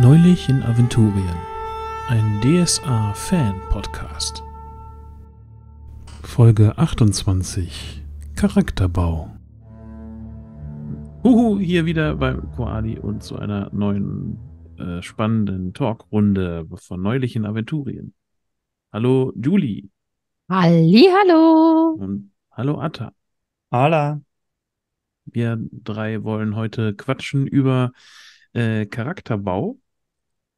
Neulich in Aventurien, ein DSA-Fan-Podcast. Folge 28: Charakterbau. Huhu, hier wieder beim Koali und zu einer neuen äh, spannenden Talkrunde von Neulich in Aventurien. Hallo Julie. Halli, hallo. Und hallo Atta. Hola. Wir drei wollen heute quatschen über äh, Charakterbau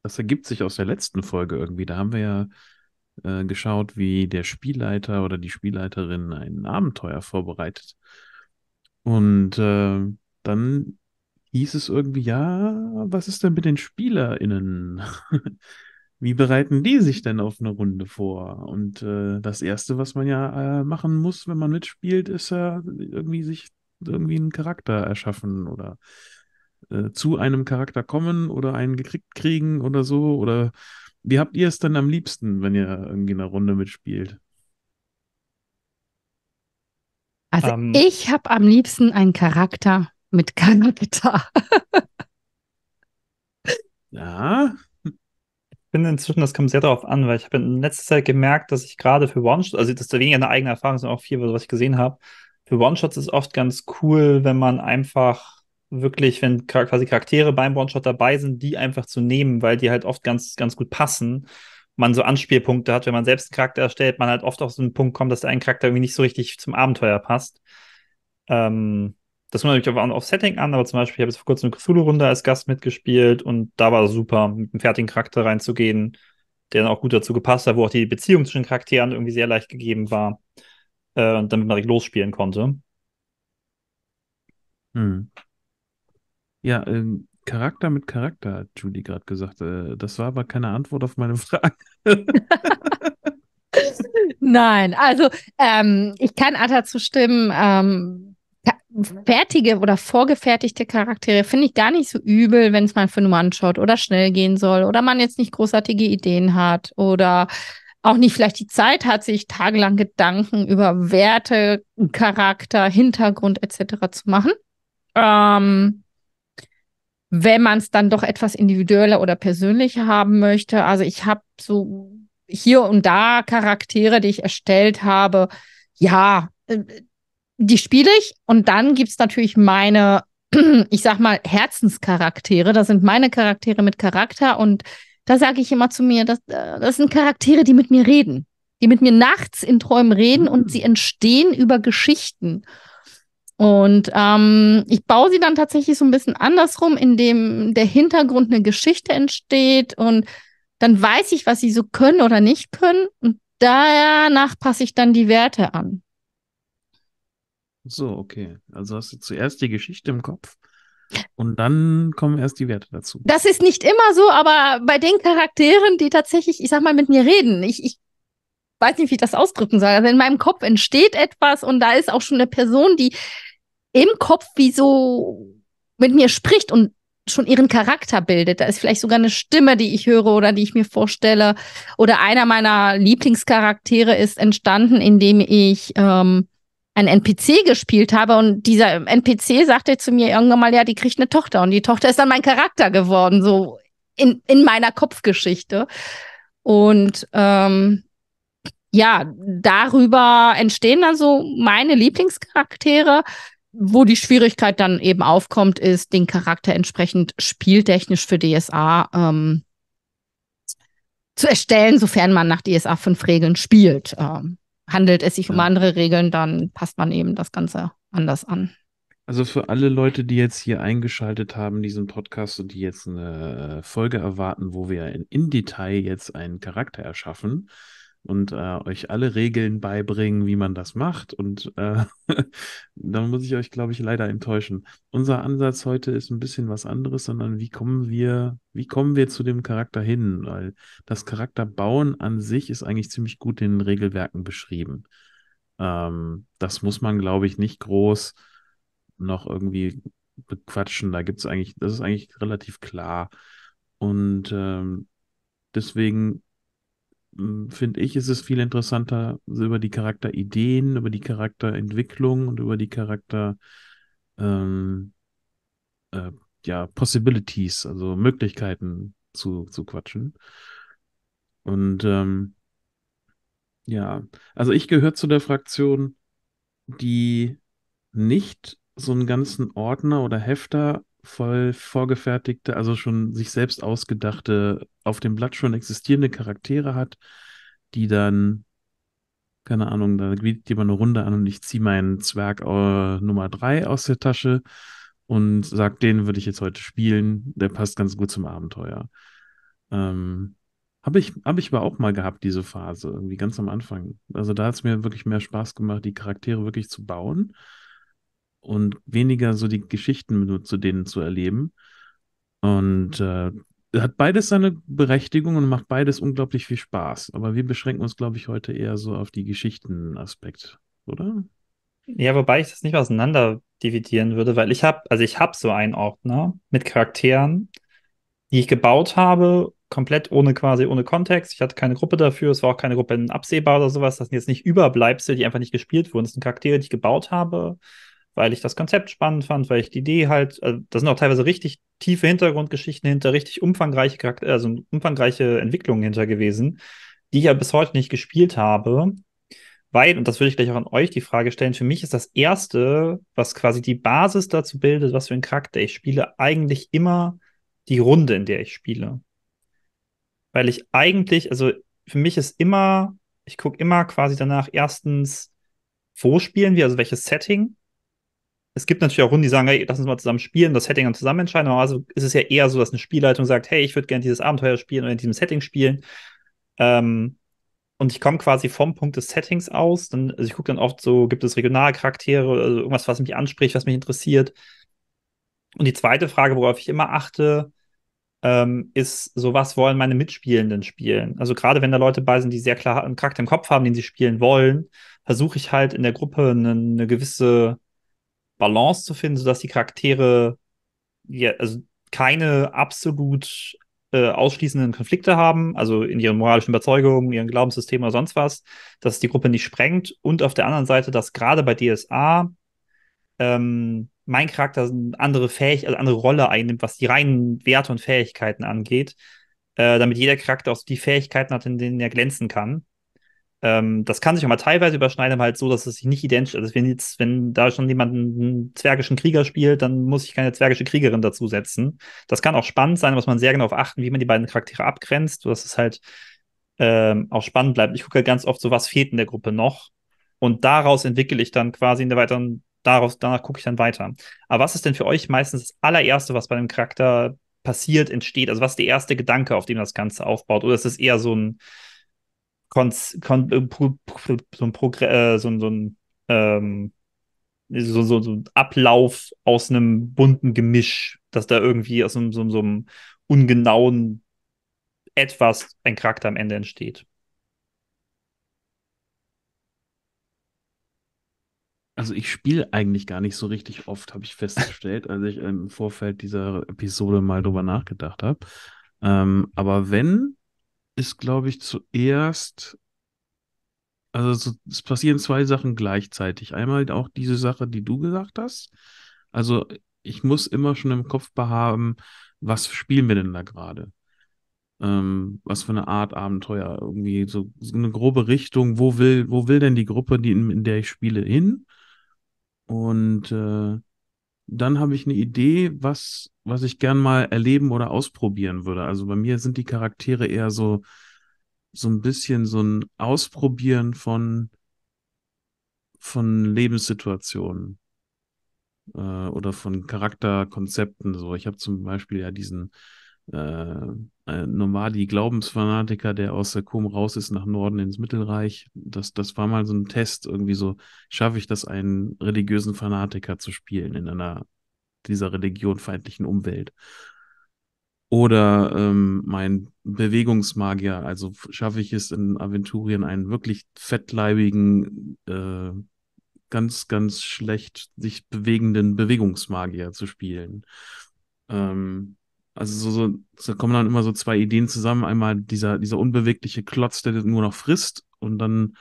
das ergibt sich aus der letzten Folge irgendwie. Da haben wir ja äh, geschaut, wie der Spielleiter oder die Spielleiterin ein Abenteuer vorbereitet. Und äh, dann hieß es irgendwie, ja, was ist denn mit den SpielerInnen? wie bereiten die sich denn auf eine Runde vor? Und äh, das Erste, was man ja äh, machen muss, wenn man mitspielt, ist ja irgendwie sich irgendwie einen Charakter erschaffen oder äh, zu einem Charakter kommen oder einen gekriegt kriegen oder so? Oder wie habt ihr es denn am liebsten, wenn ihr irgendwie eine Runde mitspielt? Also um, ähm. ich habe am liebsten einen Charakter mit Charakter. ja. Ich bin inzwischen, das kommt sehr darauf an, weil ich habe in letzter Zeit gemerkt, dass ich gerade für One-Shots, also das ist weniger eine eigene Erfahrung, sondern auch viel, was ich gesehen habe, für One-Shots ist oft ganz cool, wenn man einfach wirklich, wenn quasi Charaktere beim One-Shot dabei sind, die einfach zu nehmen, weil die halt oft ganz, ganz gut passen. Man so Anspielpunkte hat, wenn man selbst einen Charakter erstellt, man halt oft auf so einen Punkt kommt, dass der ein Charakter irgendwie nicht so richtig zum Abenteuer passt. Ähm, das kommt natürlich auch auf Setting an, aber zum Beispiel, ich habe jetzt vor kurzem eine Cthulhu-Runde als Gast mitgespielt und da war es super, mit einem fertigen Charakter reinzugehen, der dann auch gut dazu gepasst hat, wo auch die Beziehung zwischen Charakteren irgendwie sehr leicht gegeben war äh, damit man direkt losspielen konnte. Hm. Ja, ähm, Charakter mit Charakter, hat Julie gerade gesagt. Äh, das war aber keine Antwort auf meine Frage. Nein, also ähm, ich kann Atta zustimmen. Ähm, fertige oder vorgefertigte Charaktere finde ich gar nicht so übel, wenn es mal für einen One-Shot oder schnell gehen soll oder man jetzt nicht großartige Ideen hat oder auch nicht vielleicht die Zeit hat, sich tagelang Gedanken über Werte, Charakter, Hintergrund etc. zu machen. Ähm, wenn man es dann doch etwas individueller oder persönlicher haben möchte. Also ich habe so hier und da Charaktere, die ich erstellt habe. Ja, äh, die spiele ich und dann gibt es natürlich meine, ich sag mal, Herzenscharaktere. Das sind meine Charaktere mit Charakter und da sage ich immer zu mir, das, äh, das sind Charaktere, die mit mir reden, die mit mir nachts in Träumen reden und sie mhm. entstehen über Geschichten. Und ähm, ich baue sie dann tatsächlich so ein bisschen andersrum, indem der Hintergrund eine Geschichte entsteht und dann weiß ich, was sie so können oder nicht können und danach passe ich dann die Werte an. So, okay. Also hast du zuerst die Geschichte im Kopf und dann kommen erst die Werte dazu. Das ist nicht immer so, aber bei den Charakteren, die tatsächlich, ich sag mal, mit mir reden, ich, ich weiß nicht, wie ich das ausdrücken soll. Also in meinem Kopf entsteht etwas und da ist auch schon eine Person, die im Kopf wie so mit mir spricht und schon ihren Charakter bildet. Da ist vielleicht sogar eine Stimme, die ich höre oder die ich mir vorstelle. Oder einer meiner Lieblingscharaktere ist entstanden, indem ich ähm, einen NPC gespielt habe und dieser NPC sagte zu mir irgendwann mal, ja, die kriegt eine Tochter und die Tochter ist dann mein Charakter geworden, so in, in meiner Kopfgeschichte. Und ähm, ja, darüber entstehen dann so meine Lieblingscharaktere wo die Schwierigkeit dann eben aufkommt, ist, den Charakter entsprechend spieltechnisch für DSA ähm, zu erstellen, sofern man nach DSA 5 Regeln spielt. Ähm, handelt es sich ja. um andere Regeln, dann passt man eben das Ganze anders an. Also für alle Leute, die jetzt hier eingeschaltet haben, diesen Podcast und die jetzt eine Folge erwarten, wo wir in, in Detail jetzt einen Charakter erschaffen, und äh, euch alle Regeln beibringen, wie man das macht. Und äh, dann muss ich euch, glaube ich, leider enttäuschen. Unser Ansatz heute ist ein bisschen was anderes, sondern wie kommen wir, wie kommen wir zu dem Charakter hin? Weil das Charakterbauen an sich ist eigentlich ziemlich gut in den Regelwerken beschrieben. Ähm, das muss man, glaube ich, nicht groß noch irgendwie bequatschen. Da gibt es eigentlich, das ist eigentlich relativ klar. Und ähm, deswegen finde ich, ist es viel interessanter, über die Charakterideen, über die Charakterentwicklung und über die Charakter ähm, äh, ja, Possibilities, also Möglichkeiten zu, zu quatschen. Und ähm, ja, also ich gehöre zu der Fraktion, die nicht so einen ganzen Ordner oder Hefter voll vorgefertigte, also schon sich selbst ausgedachte, auf dem Blatt schon existierende Charaktere hat, die dann, keine Ahnung, da bietet jemand eine Runde an und ich ziehe meinen Zwerg äh, Nummer 3 aus der Tasche und sage, den würde ich jetzt heute spielen, der passt ganz gut zum Abenteuer. Ähm, habe ich, hab ich aber auch mal gehabt, diese Phase, irgendwie ganz am Anfang. Also da hat es mir wirklich mehr Spaß gemacht, die Charaktere wirklich zu bauen und weniger so die Geschichten nur zu denen zu erleben. Und äh, hat beides seine Berechtigung und macht beides unglaublich viel Spaß. Aber wir beschränken uns, glaube ich, heute eher so auf die Geschichtenaspekt, oder? Ja, wobei ich das nicht auseinander dividieren würde, weil ich habe, also ich habe so einen Ordner mit Charakteren, die ich gebaut habe, komplett ohne quasi ohne Kontext. Ich hatte keine Gruppe dafür, es war auch keine Gruppe in absehbar oder sowas. Das sind jetzt nicht Überbleibsel, die einfach nicht gespielt wurden. Das sind Charaktere, die ich gebaut habe, weil ich das Konzept spannend fand, weil ich die Idee halt, also da sind auch teilweise richtig tiefe Hintergrundgeschichten hinter, richtig umfangreiche Charakter, also umfangreiche Entwicklungen hinter gewesen, die ich ja bis heute nicht gespielt habe. Weil, und das würde ich gleich auch an euch die Frage stellen, für mich ist das Erste, was quasi die Basis dazu bildet, was für einen Charakter ich spiele, eigentlich immer die Runde, in der ich spiele. Weil ich eigentlich, also für mich ist immer, ich gucke immer quasi danach erstens, wo spielen wir, also welches Setting es gibt natürlich auch Runden, die sagen, hey, lass uns mal zusammen spielen, das Setting dann zusammen entscheiden. Aber also ist es ja eher so, dass eine Spielleitung sagt, hey, ich würde gerne dieses Abenteuer spielen oder in diesem Setting spielen. Ähm, und ich komme quasi vom Punkt des Settings aus. Dann, also ich gucke dann oft so, gibt es Regionalcharaktere oder also irgendwas, was mich anspricht, was mich interessiert. Und die zweite Frage, worauf ich immer achte, ähm, ist so, was wollen meine Mitspielenden spielen? Also gerade wenn da Leute bei sind, die sehr klar einen Charakter im Kopf haben, den sie spielen wollen, versuche ich halt in der Gruppe eine, eine gewisse Balance zu finden, sodass die Charaktere ja, also keine absolut äh, ausschließenden Konflikte haben, also in ihren moralischen Überzeugungen, ihren Glaubenssystemen oder sonst was, dass die Gruppe nicht sprengt und auf der anderen Seite, dass gerade bei DSA ähm, mein Charakter eine andere Fähig also andere Rolle einnimmt, was die reinen Werte und Fähigkeiten angeht, äh, damit jeder Charakter auch die Fähigkeiten hat, in denen er glänzen kann. Ähm, das kann sich auch mal teilweise überschneiden, aber halt so, dass es sich nicht identisch ist. Also wenn jetzt, wenn da schon jemand einen zwergischen Krieger spielt, dann muss ich keine zwergische Kriegerin dazusetzen. Das kann auch spannend sein, muss man sehr genau auf achten, wie man die beiden Charaktere abgrenzt, dass es halt ähm, auch spannend bleibt. Ich gucke halt ganz oft so, was fehlt in der Gruppe noch. Und daraus entwickle ich dann quasi in der weiteren, daraus, danach gucke ich dann weiter. Aber was ist denn für euch meistens das allererste, was bei einem Charakter passiert, entsteht? Also was ist der erste Gedanke, auf dem das Ganze aufbaut? Oder ist es eher so ein, Konz, kon, äh, pro, so ein, Progr äh, so, so ein ähm, so, so, so ein Ablauf aus einem bunten Gemisch, dass da irgendwie aus einem, so, so einem ungenauen etwas ein Charakter am Ende entsteht. Also ich spiele eigentlich gar nicht so richtig oft, habe ich festgestellt, als ich im Vorfeld dieser Episode mal drüber nachgedacht habe. Ähm, aber wenn, ist, glaube ich, zuerst, also so, es passieren zwei Sachen gleichzeitig. Einmal auch diese Sache, die du gesagt hast. Also ich muss immer schon im Kopf behaben, was spielen wir denn da gerade? Ähm, was für eine Art Abenteuer, irgendwie so, so, eine grobe Richtung, wo will, wo will denn die Gruppe, die, in, in der ich spiele, hin? Und äh, dann habe ich eine Idee, was, was ich gern mal erleben oder ausprobieren würde. Also bei mir sind die Charaktere eher so, so ein bisschen so ein Ausprobieren von, von Lebenssituationen äh, oder von Charakterkonzepten. So, ich habe zum Beispiel ja diesen äh, äh, Nomadi, Glaubensfanatiker, der aus der Kom raus ist nach Norden ins Mittelreich. Das, das war mal so ein Test, irgendwie so, schaffe ich das, einen religiösen Fanatiker zu spielen in einer dieser religionfeindlichen Umwelt? Oder ähm, mein Bewegungsmagier, also schaffe ich es in Aventurien, einen wirklich fettleibigen, äh, ganz, ganz schlecht sich bewegenden Bewegungsmagier zu spielen. Ähm, also so, so, so kommen dann immer so zwei Ideen zusammen. Einmal dieser, dieser unbewegliche Klotz, der nur noch frisst und dann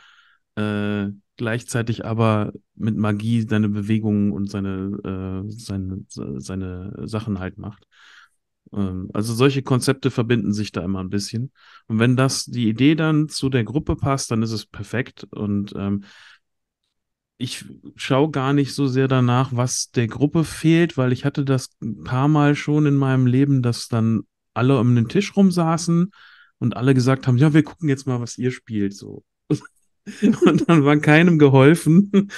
äh, gleichzeitig aber mit Magie seine Bewegungen und seine, äh, seine, seine Sachen halt macht. Ähm, also solche Konzepte verbinden sich da immer ein bisschen. Und wenn das die Idee dann zu der Gruppe passt, dann ist es perfekt. Und ähm, ich schaue gar nicht so sehr danach, was der Gruppe fehlt, weil ich hatte das ein paar Mal schon in meinem Leben, dass dann alle um den Tisch rumsaßen und alle gesagt haben, ja, wir gucken jetzt mal, was ihr spielt, so. und dann war keinem geholfen.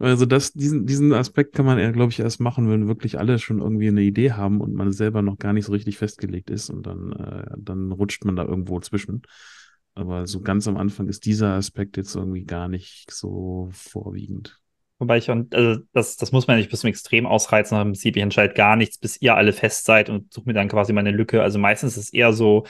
also das, diesen, diesen Aspekt kann man, glaube ich, erst machen, wenn wirklich alle schon irgendwie eine Idee haben und man selber noch gar nicht so richtig festgelegt ist und dann, äh, dann rutscht man da irgendwo zwischen. Aber so ganz am Anfang ist dieser Aspekt jetzt irgendwie gar nicht so vorwiegend. Wobei ich, also das, das muss man nicht bis zum Extrem ausreizen, aber im Prinzip, ich entscheide gar nichts, bis ihr alle fest seid und suche mir dann quasi meine Lücke. Also meistens ist es eher so,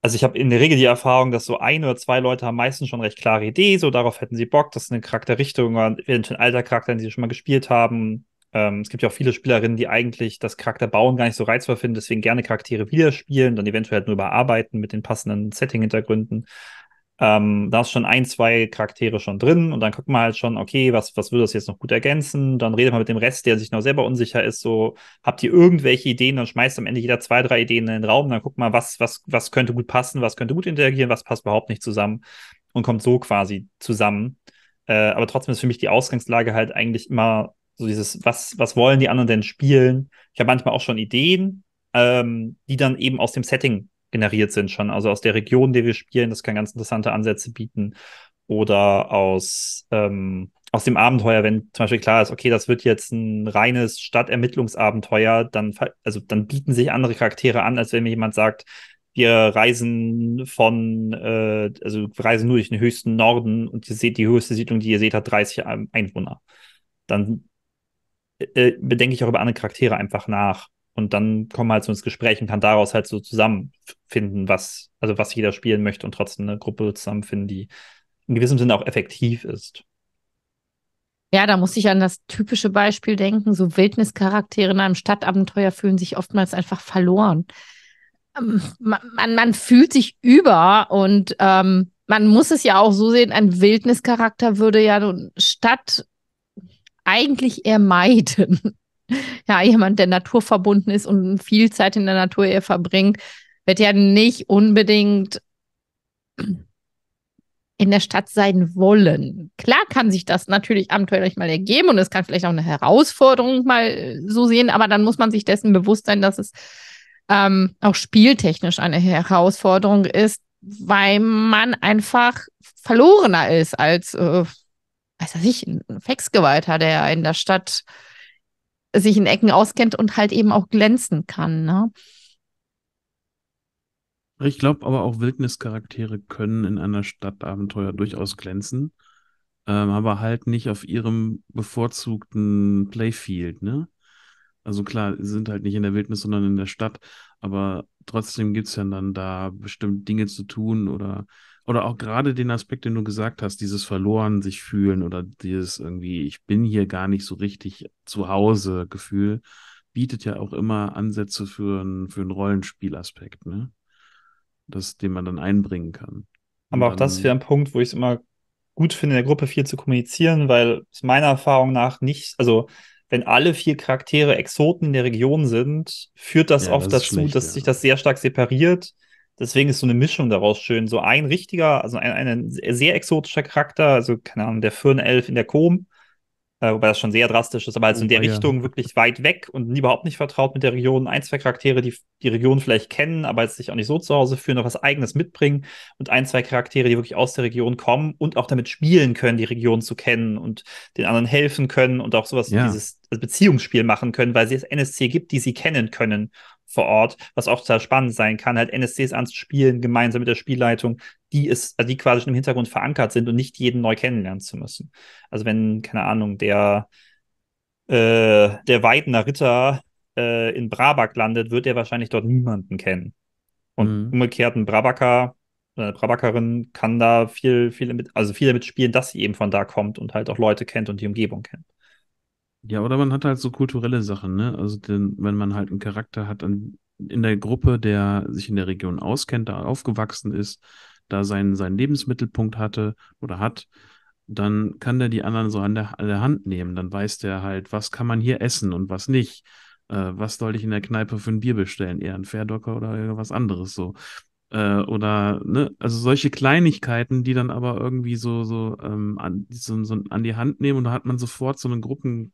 also ich habe in der Regel die Erfahrung, dass so ein oder zwei Leute haben meistens schon recht klare Idee, so darauf hätten sie Bock, das ist eine Charakterrichtung oder eventuell ein alter Charakter, den sie schon mal gespielt haben, ähm, es gibt ja auch viele Spielerinnen, die eigentlich das Charakterbauen gar nicht so reizvoll finden, deswegen gerne Charaktere widerspielen, dann eventuell halt nur überarbeiten mit den passenden Setting-Hintergründen. Ähm, da ist schon ein, zwei Charaktere schon drin und dann guckt man halt schon, okay, was, was würde das jetzt noch gut ergänzen? Dann redet man mit dem Rest, der sich noch selber unsicher ist, so, habt ihr irgendwelche Ideen? Dann schmeißt am Ende jeder zwei, drei Ideen in den Raum, dann guckt man, was, was, was könnte gut passen, was könnte gut interagieren, was passt überhaupt nicht zusammen und kommt so quasi zusammen. Äh, aber trotzdem ist für mich die Ausgangslage halt eigentlich immer so dieses, was, was wollen die anderen denn spielen? Ich habe manchmal auch schon Ideen, ähm, die dann eben aus dem Setting generiert sind schon, also aus der Region, die wir spielen, das kann ganz interessante Ansätze bieten oder aus, ähm, aus dem Abenteuer, wenn zum Beispiel klar ist, okay, das wird jetzt ein reines Stadtermittlungsabenteuer, dann, also dann bieten sich andere Charaktere an, als wenn mir jemand sagt, wir reisen von, äh, also wir reisen nur durch den höchsten Norden und ihr seht, die höchste Siedlung, die ihr seht, hat 30 Einwohner. Dann äh, bedenke ich auch über andere Charaktere einfach nach. Und dann kommen halt so ins Gespräch und kann daraus halt so zusammenfinden, was, also was jeder spielen möchte und trotzdem eine Gruppe zusammenfinden, die in gewissem Sinne auch effektiv ist. Ja, da muss ich an das typische Beispiel denken. So Wildnischaraktere in einem Stadtabenteuer fühlen sich oftmals einfach verloren. Ähm, man, man, man fühlt sich über und ähm, man muss es ja auch so sehen, ein Wildnischarakter würde ja nun Stadt eigentlich eher meiden. Ja, jemand, der naturverbunden ist und viel Zeit in der Natur eher verbringt, wird ja nicht unbedingt in der Stadt sein wollen. Klar kann sich das natürlich abenteuerlich mal ergeben und es kann vielleicht auch eine Herausforderung mal äh, so sehen, aber dann muss man sich dessen bewusst sein, dass es ähm, auch spieltechnisch eine Herausforderung ist, weil man einfach verlorener ist als äh, weiß was ich, ein Fexgeweihter, der in der Stadt sich in Ecken auskennt und halt eben auch glänzen kann. Ne? Ich glaube aber auch Wildnischaraktere können in einer Stadtabenteuer durchaus glänzen, ähm, aber halt nicht auf ihrem bevorzugten Playfield, ne? Also klar, sie sind halt nicht in der Wildnis, sondern in der Stadt, aber trotzdem gibt es ja dann da bestimmt Dinge zu tun oder oder auch gerade den Aspekt, den du gesagt hast, dieses verloren sich fühlen oder dieses irgendwie, ich bin hier gar nicht so richtig zu Hause Gefühl, bietet ja auch immer Ansätze für, ein, für einen Rollenspielaspekt, ne? Das, den man dann einbringen kann. Aber auch dann, das wäre ein Punkt, wo ich es immer gut finde, in der Gruppe viel zu kommunizieren, weil es meiner Erfahrung nach nicht, also wenn alle vier Charaktere Exoten in der Region sind, führt das ja, oft das dazu, schlecht, dass ja. sich das sehr stark separiert deswegen ist so eine Mischung daraus schön. So ein richtiger, also ein, ein sehr exotischer Charakter, also keine Ahnung, der Firnelf in der Kom, äh, wobei das schon sehr drastisch ist, aber also in oh, der oh, ja. Richtung wirklich weit weg und überhaupt nicht vertraut mit der Region. Ein, zwei Charaktere, die die Region vielleicht kennen, aber jetzt sich auch nicht so zu Hause fühlen, noch was Eigenes mitbringen und ein, zwei Charaktere, die wirklich aus der Region kommen und auch damit spielen können, die Region zu kennen und den anderen helfen können und auch sowas ja. dieses also Beziehungsspiel machen können, weil sie es NSC gibt, die sie kennen können vor Ort, was auch sehr spannend sein kann, halt NSCs anzuspielen, gemeinsam mit der Spielleitung, die ist, also die quasi schon im Hintergrund verankert sind und nicht jeden neu kennenlernen zu müssen. Also wenn, keine Ahnung, der, äh, der Weidener Ritter äh, in Brabak landet, wird er wahrscheinlich dort niemanden kennen. Und mhm. umgekehrt ein Brabaker oder äh, eine Brabakerin kann da viel, viel mit, also viele mitspielen, dass sie eben von da kommt und halt auch Leute kennt und die Umgebung kennt. Ja, oder man hat halt so kulturelle Sachen, ne? Also denn, wenn man halt einen Charakter hat an, in der Gruppe, der sich in der Region auskennt, da aufgewachsen ist, da seinen, seinen Lebensmittelpunkt hatte oder hat, dann kann der die anderen so an der, an der Hand nehmen. Dann weiß der halt, was kann man hier essen und was nicht. Äh, was soll ich in der Kneipe für ein Bier bestellen? Eher ein Verdocker oder irgendwas anderes so. Äh, oder, ne, also solche Kleinigkeiten, die dann aber irgendwie so, so, ähm, an, so, so an die Hand nehmen und da hat man sofort so einen Gruppen,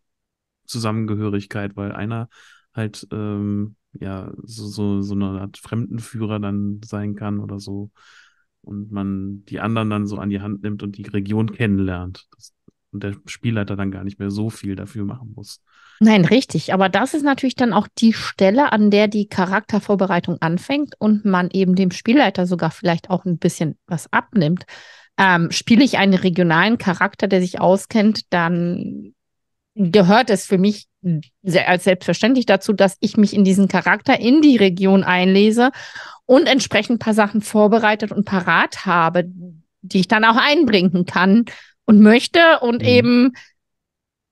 Zusammengehörigkeit, weil einer halt ähm, ja so, so, so eine Art Fremdenführer dann sein kann oder so und man die anderen dann so an die Hand nimmt und die Region kennenlernt. Das, und der Spielleiter dann gar nicht mehr so viel dafür machen muss. Nein, richtig. Aber das ist natürlich dann auch die Stelle, an der die Charaktervorbereitung anfängt und man eben dem Spielleiter sogar vielleicht auch ein bisschen was abnimmt. Ähm, spiele ich einen regionalen Charakter, der sich auskennt, dann gehört es für mich sehr, als selbstverständlich dazu, dass ich mich in diesen Charakter, in die Region einlese und entsprechend paar Sachen vorbereitet und parat habe, die ich dann auch einbringen kann und möchte und mhm. eben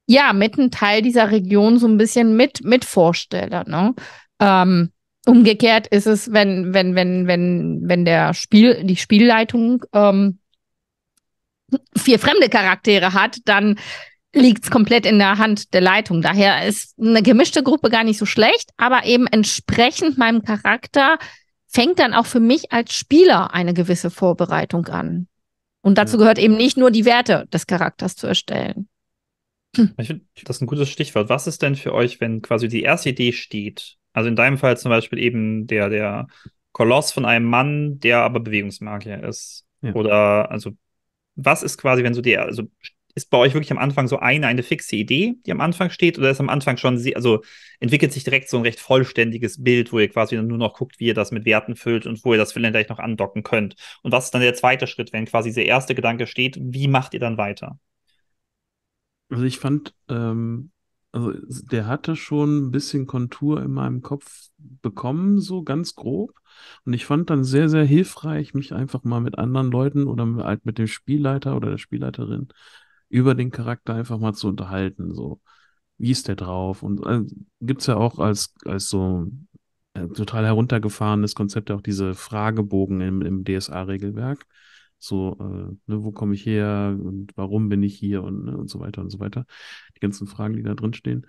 ja mit einem Teil dieser Region so ein bisschen mit mit vorstelle. Ne? Ähm, umgekehrt ist es, wenn wenn wenn wenn wenn der Spiel die Spielleitung ähm, vier fremde Charaktere hat, dann liegt es komplett in der Hand der Leitung. Daher ist eine gemischte Gruppe gar nicht so schlecht, aber eben entsprechend meinem Charakter fängt dann auch für mich als Spieler eine gewisse Vorbereitung an. Und dazu gehört eben nicht nur die Werte des Charakters zu erstellen. Hm. Ich finde das ist ein gutes Stichwort. Was ist denn für euch, wenn quasi die erste Idee steht? Also in deinem Fall zum Beispiel eben der, der Koloss von einem Mann, der aber Bewegungsmagier ist. Ja. Oder also was ist quasi, wenn so die, also ist bei euch wirklich am Anfang so eine, eine fixe Idee, die am Anfang steht? Oder ist am Anfang schon, also entwickelt sich direkt so ein recht vollständiges Bild, wo ihr quasi dann nur noch guckt, wie ihr das mit Werten füllt und wo ihr das vielleicht noch andocken könnt? Und was ist dann der zweite Schritt, wenn quasi der erste Gedanke steht? Wie macht ihr dann weiter? Also ich fand, ähm, also der hatte schon ein bisschen Kontur in meinem Kopf bekommen, so ganz grob. Und ich fand dann sehr, sehr hilfreich, mich einfach mal mit anderen Leuten oder halt mit dem Spielleiter oder der Spielleiterin über den Charakter einfach mal zu unterhalten. So, wie ist der drauf? Und äh, gibt es ja auch als, als so äh, total heruntergefahrenes Konzept auch diese Fragebogen im, im DSA-Regelwerk. So, äh, ne, wo komme ich her und warum bin ich hier und, ne, und so weiter und so weiter. Die ganzen Fragen, die da drin stehen.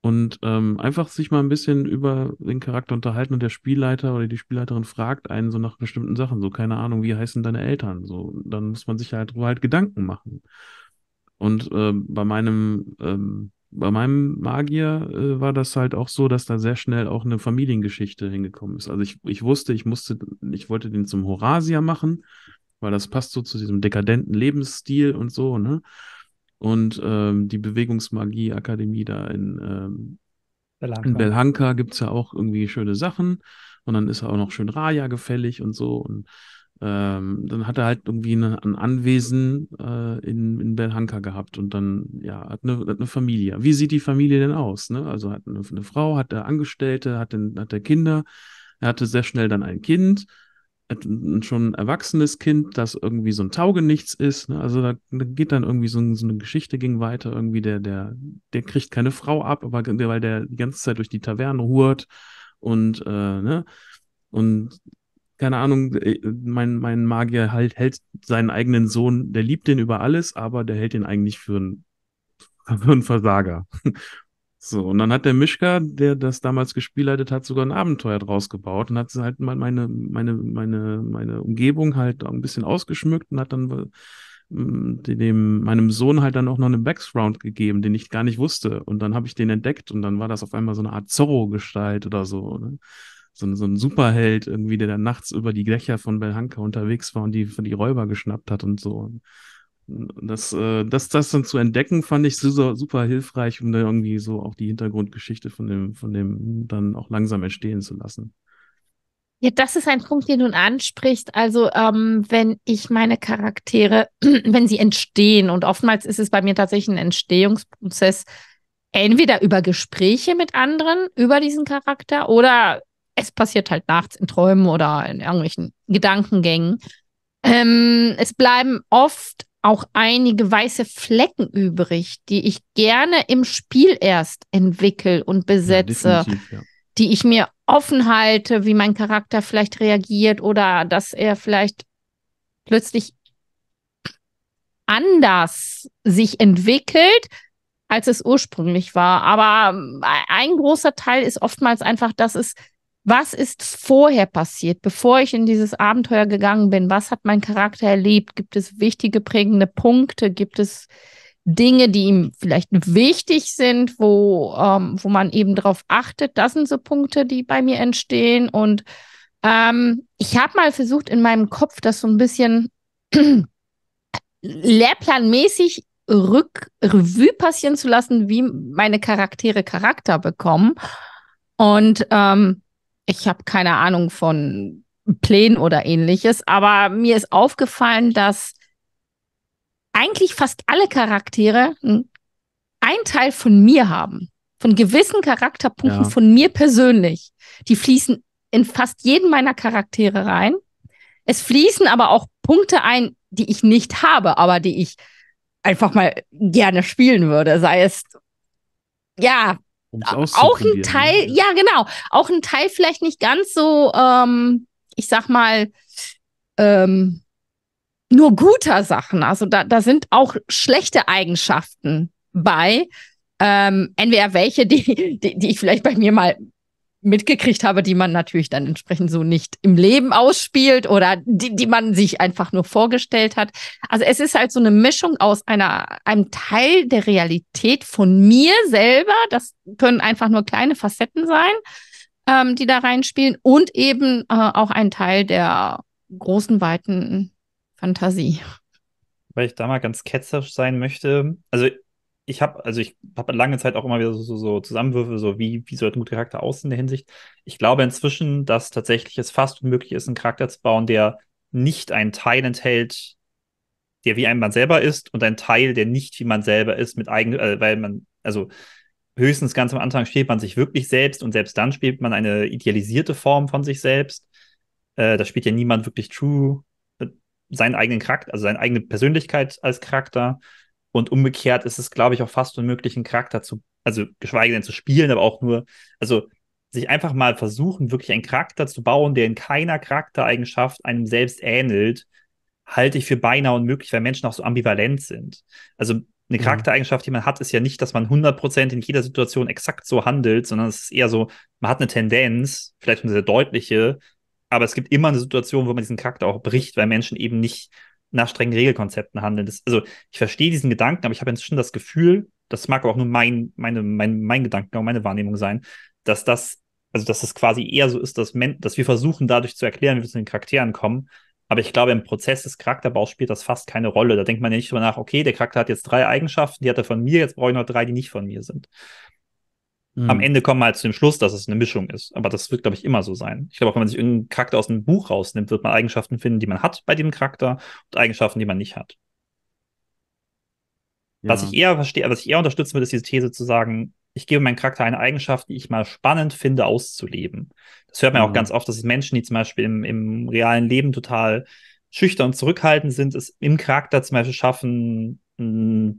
Und ähm, einfach sich mal ein bisschen über den Charakter unterhalten und der Spielleiter oder die Spielleiterin fragt einen so nach bestimmten Sachen. So, keine Ahnung, wie heißen deine Eltern? So, dann muss man sich halt darüber halt Gedanken machen. Und äh, bei meinem ähm, bei meinem Magier äh, war das halt auch so, dass da sehr schnell auch eine Familiengeschichte hingekommen ist. Also ich, ich wusste, ich musste, ich wollte den zum Horasia machen, weil das passt so zu diesem dekadenten Lebensstil und so, ne? Und ähm, die Bewegungsmagie-Akademie da in, ähm, Belhanka. in Belhanka gibt es ja auch irgendwie schöne Sachen. Und dann ist auch noch schön Raja gefällig und so. Und ähm, dann hat er halt irgendwie eine, ein Anwesen äh, in, in Belhanka gehabt und dann, ja, hat eine, hat eine Familie. Wie sieht die Familie denn aus? Ne? Also hat eine, eine Frau, hat er Angestellte, hat, den, hat er Kinder. Er hatte sehr schnell dann ein Kind, hat ein schon ein erwachsenes Kind, das irgendwie so ein Taugenichts ist. Ne? Also da, da, geht dann irgendwie so, so, eine Geschichte ging weiter. Irgendwie der, der, der kriegt keine Frau ab, aber weil der die ganze Zeit durch die Taverne ruht und, äh, ne? Und keine Ahnung, äh, mein, mein Magier halt hält seinen eigenen Sohn, der liebt den über alles, aber der hält den eigentlich für einen, für einen Versager. So, und dann hat der Mischka, der das damals gespielleitet hat, sogar ein Abenteuer draus gebaut und hat halt meine, meine, meine, meine Umgebung halt ein bisschen ausgeschmückt und hat dann mm, dem, meinem Sohn halt dann auch noch einen Background gegeben, den ich gar nicht wusste. Und dann habe ich den entdeckt und dann war das auf einmal so eine Art Zorro-Gestalt oder so. Oder? Ne? so, so ein Superheld irgendwie, der dann nachts über die Dächer von Belhanka unterwegs war und die von die Räuber geschnappt hat und so. Und das, äh, das, das dann zu entdecken, fand ich super, super hilfreich, um dann irgendwie so auch die Hintergrundgeschichte von dem, von dem dann auch langsam entstehen zu lassen. Ja, das ist ein Punkt, den du ansprichst. Also, ähm, wenn ich meine Charaktere, wenn sie entstehen, und oftmals ist es bei mir tatsächlich ein Entstehungsprozess, entweder über Gespräche mit anderen über diesen Charakter oder es passiert halt nachts in Träumen oder in irgendwelchen Gedankengängen. Ähm, es bleiben oft auch einige weiße Flecken übrig, die ich gerne im Spiel erst entwickle und besetze, ja, ja. die ich mir offen halte, wie mein Charakter vielleicht reagiert oder dass er vielleicht plötzlich anders sich entwickelt, als es ursprünglich war. Aber ähm, ein großer Teil ist oftmals einfach, dass es was ist vorher passiert, bevor ich in dieses Abenteuer gegangen bin? Was hat mein Charakter erlebt? Gibt es wichtige, prägende Punkte? Gibt es Dinge, die ihm vielleicht wichtig sind, wo, ähm, wo man eben darauf achtet? Das sind so Punkte, die bei mir entstehen. Und ähm, ich habe mal versucht, in meinem Kopf das so ein bisschen lehrplanmäßig rück Revue passieren zu lassen, wie meine Charaktere Charakter bekommen. Und ähm, ich habe keine Ahnung von Plänen oder ähnliches, aber mir ist aufgefallen, dass eigentlich fast alle Charaktere einen Teil von mir haben, von gewissen Charakterpunkten ja. von mir persönlich. Die fließen in fast jeden meiner Charaktere rein. Es fließen aber auch Punkte ein, die ich nicht habe, aber die ich einfach mal gerne spielen würde. Sei es, ja, auch ein ne? Teil, ja. ja genau, auch ein Teil vielleicht nicht ganz so, ähm, ich sag mal, ähm, nur guter Sachen. Also da, da sind auch schlechte Eigenschaften bei. Ähm, entweder welche, die, die, die ich vielleicht bei mir mal mitgekriegt habe, die man natürlich dann entsprechend so nicht im Leben ausspielt oder die, die man sich einfach nur vorgestellt hat. Also es ist halt so eine Mischung aus einer, einem Teil der Realität von mir selber. Das können einfach nur kleine Facetten sein, ähm, die da reinspielen und eben äh, auch ein Teil der großen, weiten Fantasie. Weil ich da mal ganz ketzerisch sein möchte. Also ich habe, also ich habe lange Zeit auch immer wieder so, so, so Zusammenwürfe, so wie, wie sollte ein guter Charakter aussehen in der Hinsicht. Ich glaube inzwischen, dass tatsächlich es fast unmöglich ist, einen Charakter zu bauen, der nicht einen Teil enthält, der wie ein man selber ist und ein Teil, der nicht wie man selber ist, mit eigen, äh, weil man, also höchstens ganz am Anfang spielt man sich wirklich selbst und selbst dann spielt man eine idealisierte Form von sich selbst. Äh, da spielt ja niemand wirklich true äh, seinen eigenen Charakter, also seine eigene Persönlichkeit als Charakter. Und umgekehrt ist es, glaube ich, auch fast unmöglich, einen Charakter zu, also geschweige denn zu spielen, aber auch nur, also sich einfach mal versuchen, wirklich einen Charakter zu bauen, der in keiner Charaktereigenschaft einem selbst ähnelt, halte ich für beinahe unmöglich, weil Menschen auch so ambivalent sind. Also eine mhm. Charaktereigenschaft, die man hat, ist ja nicht, dass man 100% in jeder Situation exakt so handelt, sondern es ist eher so, man hat eine Tendenz, vielleicht eine sehr deutliche, aber es gibt immer eine Situation, wo man diesen Charakter auch bricht, weil Menschen eben nicht nach strengen Regelkonzepten handeln. Das, also ich verstehe diesen Gedanken, aber ich habe inzwischen das Gefühl, das mag aber auch nur mein, meine, mein, mein Gedanken und meine Wahrnehmung sein, dass das, also dass das quasi eher so ist, dass, men dass wir versuchen, dadurch zu erklären, wie wir zu den Charakteren kommen. Aber ich glaube, im Prozess des Charakterbaus spielt das fast keine Rolle. Da denkt man ja nicht drüber nach, okay, der Charakter hat jetzt drei Eigenschaften, die hat er von mir, jetzt brauche ich noch drei, die nicht von mir sind. Mhm. Am hm. Ende kommen wir halt zu dem Schluss, dass es eine Mischung ist. Aber das wird, glaube ich, immer so sein. Ich glaube, auch wenn man sich irgendeinen Charakter aus einem Buch rausnimmt, wird man Eigenschaften finden, die man hat bei dem Charakter und Eigenschaften, die man nicht hat. Ja. Was ich eher verstehe, was ich eher unterstützen würde, ist diese These zu sagen, ich gebe meinem Charakter eine Eigenschaft, die ich mal spannend finde, auszuleben. Das hört man mhm. auch ganz oft, dass es Menschen, die zum Beispiel im, im realen Leben total schüchtern und zurückhaltend sind, es im Charakter zum Beispiel schaffen,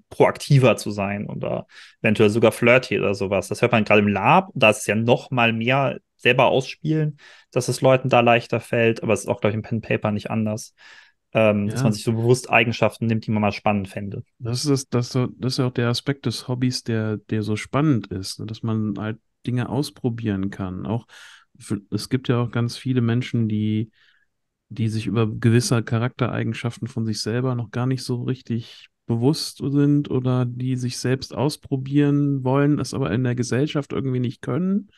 proaktiver zu sein oder eventuell sogar flirty oder sowas. Das hört man gerade im Lab, da ist es ja noch mal mehr selber ausspielen, dass es Leuten da leichter fällt, aber es ist auch, glaube ich, im Pen Paper nicht anders. Ähm, ja. Dass man sich so bewusst Eigenschaften nimmt, die man mal spannend fände. Das ist, das, das ist ja auch der Aspekt des Hobbys, der, der so spannend ist, ne, dass man halt Dinge ausprobieren kann. Auch es gibt ja auch ganz viele Menschen, die, die sich über gewisse Charaktereigenschaften von sich selber noch gar nicht so richtig bewusst sind oder die sich selbst ausprobieren wollen, es aber in der Gesellschaft irgendwie nicht können,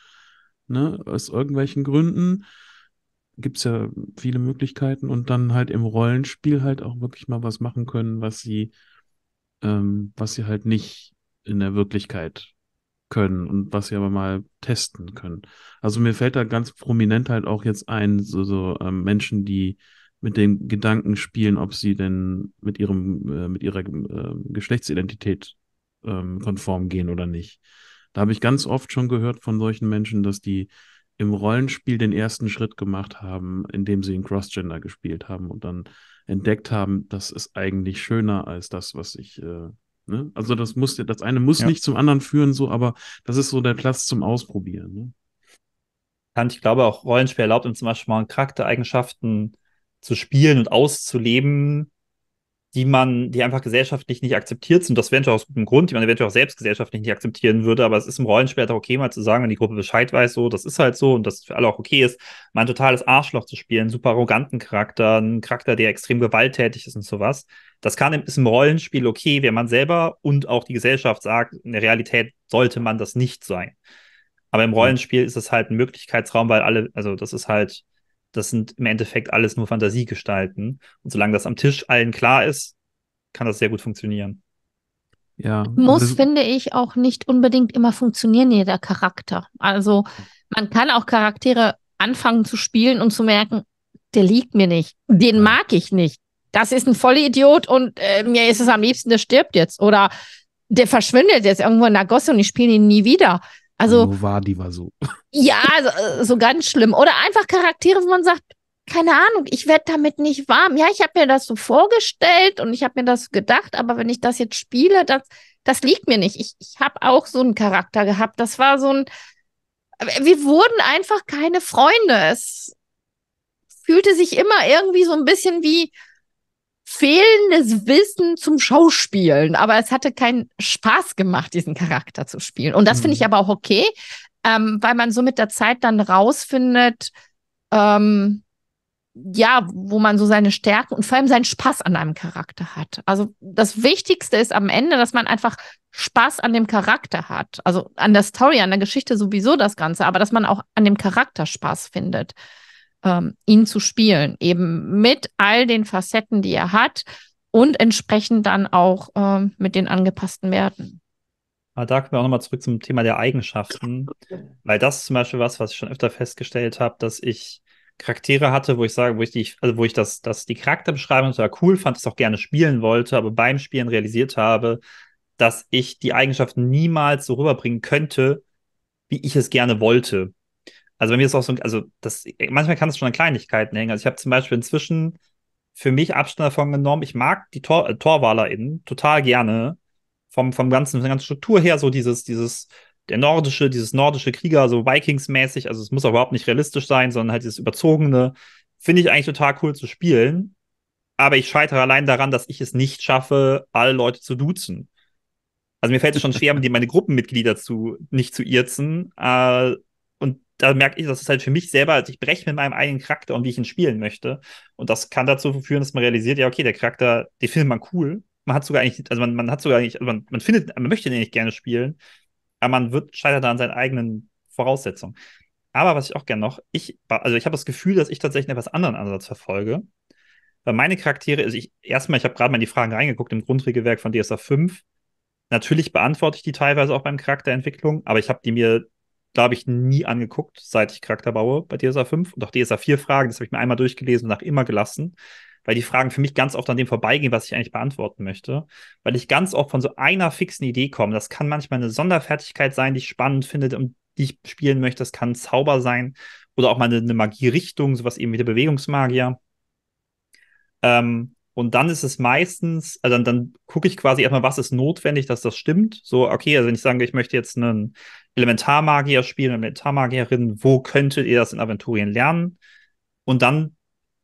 ne, aus irgendwelchen Gründen. Gibt es ja viele Möglichkeiten und dann halt im Rollenspiel halt auch wirklich mal was machen können, was sie, ähm, was sie halt nicht in der Wirklichkeit können und was sie aber mal testen können. Also mir fällt da ganz prominent halt auch jetzt ein, so, so ähm, Menschen, die mit dem Gedanken spielen, ob sie denn mit ihrem, äh, mit ihrer äh, Geschlechtsidentität ähm, konform gehen oder nicht. Da habe ich ganz oft schon gehört von solchen Menschen, dass die im Rollenspiel den ersten Schritt gemacht haben, indem sie in Crossgender gespielt haben und dann entdeckt haben, das ist eigentlich schöner als das, was ich. Äh, ne? Also das muss, das eine muss ja. nicht zum anderen führen, so, aber das ist so der Platz zum Ausprobieren. Ne? Und ich glaube auch Rollenspiel erlaubt uns zum Beispiel mal Charaktereigenschaften zu spielen und auszuleben, die man, die einfach gesellschaftlich nicht akzeptiert sind. Das eventuell aus gutem Grund, die man eventuell auch selbst gesellschaftlich nicht akzeptieren würde, aber es ist im Rollenspiel halt auch okay, mal zu sagen, wenn die Gruppe Bescheid weiß, so, das ist halt so und das für alle auch okay ist, mal ein totales Arschloch zu spielen, super arroganten Charakter, ein Charakter, der extrem gewalttätig ist und sowas. Das kann ist im Rollenspiel okay, wenn man selber und auch die Gesellschaft sagt, in der Realität sollte man das nicht sein. Aber im Rollenspiel ist es halt ein Möglichkeitsraum, weil alle, also das ist halt, das sind im Endeffekt alles nur Fantasiegestalten. Und solange das am Tisch allen klar ist, kann das sehr gut funktionieren. Ja. Muss, finde ich, auch nicht unbedingt immer funktionieren, jeder Charakter. Also man kann auch Charaktere anfangen zu spielen und zu merken, der liegt mir nicht, den mag ich nicht. Das ist ein Vollidiot und äh, mir ist es am liebsten, der stirbt jetzt. Oder der verschwindet jetzt irgendwo in der Gosse und ich spiele ihn nie wieder. Also. So war die war so. Ja, so, also, äh, so ganz schlimm. Oder einfach Charaktere, wo man sagt, keine Ahnung, ich werde damit nicht warm. Ja, ich habe mir das so vorgestellt und ich habe mir das gedacht, aber wenn ich das jetzt spiele, das, das liegt mir nicht. Ich, ich habe auch so einen Charakter gehabt. Das war so ein. Äh, wir wurden einfach keine Freunde. Es fühlte sich immer irgendwie so ein bisschen wie, fehlendes Wissen zum Schauspielen. Aber es hatte keinen Spaß gemacht, diesen Charakter zu spielen. Und das mhm. finde ich mhm. aber auch okay, ähm, weil man so mit der Zeit dann rausfindet, ähm, ja, wo man so seine Stärken und vor allem seinen Spaß an einem Charakter hat. Also das Wichtigste ist am Ende, dass man einfach Spaß an dem Charakter hat. Also an der Story, an der Geschichte sowieso das Ganze, aber dass man auch an dem Charakter Spaß findet ähm, ihn zu spielen, eben mit all den Facetten, die er hat und entsprechend dann auch ähm, mit den angepassten Werten. Aber ah, da kommen wir auch nochmal zurück zum Thema der Eigenschaften, weil das ist zum Beispiel was, was ich schon öfter festgestellt habe, dass ich Charaktere hatte, wo ich sage, wo ich die, also wo ich das, das die Charakterbeschreibung total cool fand, es auch gerne spielen wollte, aber beim Spielen realisiert habe, dass ich die Eigenschaften niemals so rüberbringen könnte, wie ich es gerne wollte. Also bei mir ist auch so, also das, manchmal kann es schon an Kleinigkeiten hängen. Also ich habe zum Beispiel inzwischen für mich Abstand davon genommen, ich mag die Tor, äh, TorwalerInnen total gerne. Vom, vom ganzen, von der ganzen Struktur her, so dieses, dieses, der nordische, dieses nordische Krieger, so Vikings-mäßig, also es muss auch überhaupt nicht realistisch sein, sondern halt dieses überzogene, finde ich eigentlich total cool zu spielen. Aber ich scheitere allein daran, dass ich es nicht schaffe, alle Leute zu duzen. Also mir fällt es schon schwer, meine Gruppenmitglieder zu nicht zu irzen. Äh, und da merke ich, das ist halt für mich selber, also ich breche mit meinem eigenen Charakter und wie ich ihn spielen möchte. Und das kann dazu führen, dass man realisiert, ja, okay, der Charakter, den findet man cool. Man hat sogar eigentlich, also man, man hat sogar eigentlich, also man, man findet, man möchte den nicht gerne spielen, aber man wird, scheitert da an seinen eigenen Voraussetzungen. Aber was ich auch gerne noch, ich, also ich habe das Gefühl, dass ich tatsächlich einen etwas anderen Ansatz verfolge. Weil meine Charaktere, also ich, erstmal, ich habe gerade mal in die Fragen reingeguckt im Grundregelwerk von DSA 5. Natürlich beantworte ich die teilweise auch beim Charakterentwicklung, aber ich habe die mir da glaube ich, nie angeguckt, seit ich Charakter baue bei DSA 5. Und auch DSA 4 Fragen, das habe ich mir einmal durchgelesen und nach immer gelassen, weil die Fragen für mich ganz oft an dem vorbeigehen, was ich eigentlich beantworten möchte. Weil ich ganz oft von so einer fixen Idee komme. Das kann manchmal eine Sonderfertigkeit sein, die ich spannend finde und die ich spielen möchte. Das kann Zauber sein oder auch mal eine, eine Magierichtung, sowas eben wie der Bewegungsmagier. Ähm, und dann ist es meistens, also dann, dann gucke ich quasi erstmal, was ist notwendig, dass das stimmt. So, okay, also wenn ich sage, ich möchte jetzt einen Elementarmagier spielen, eine Elementarmagierin, wo könntet ihr das in Aventurien lernen? Und dann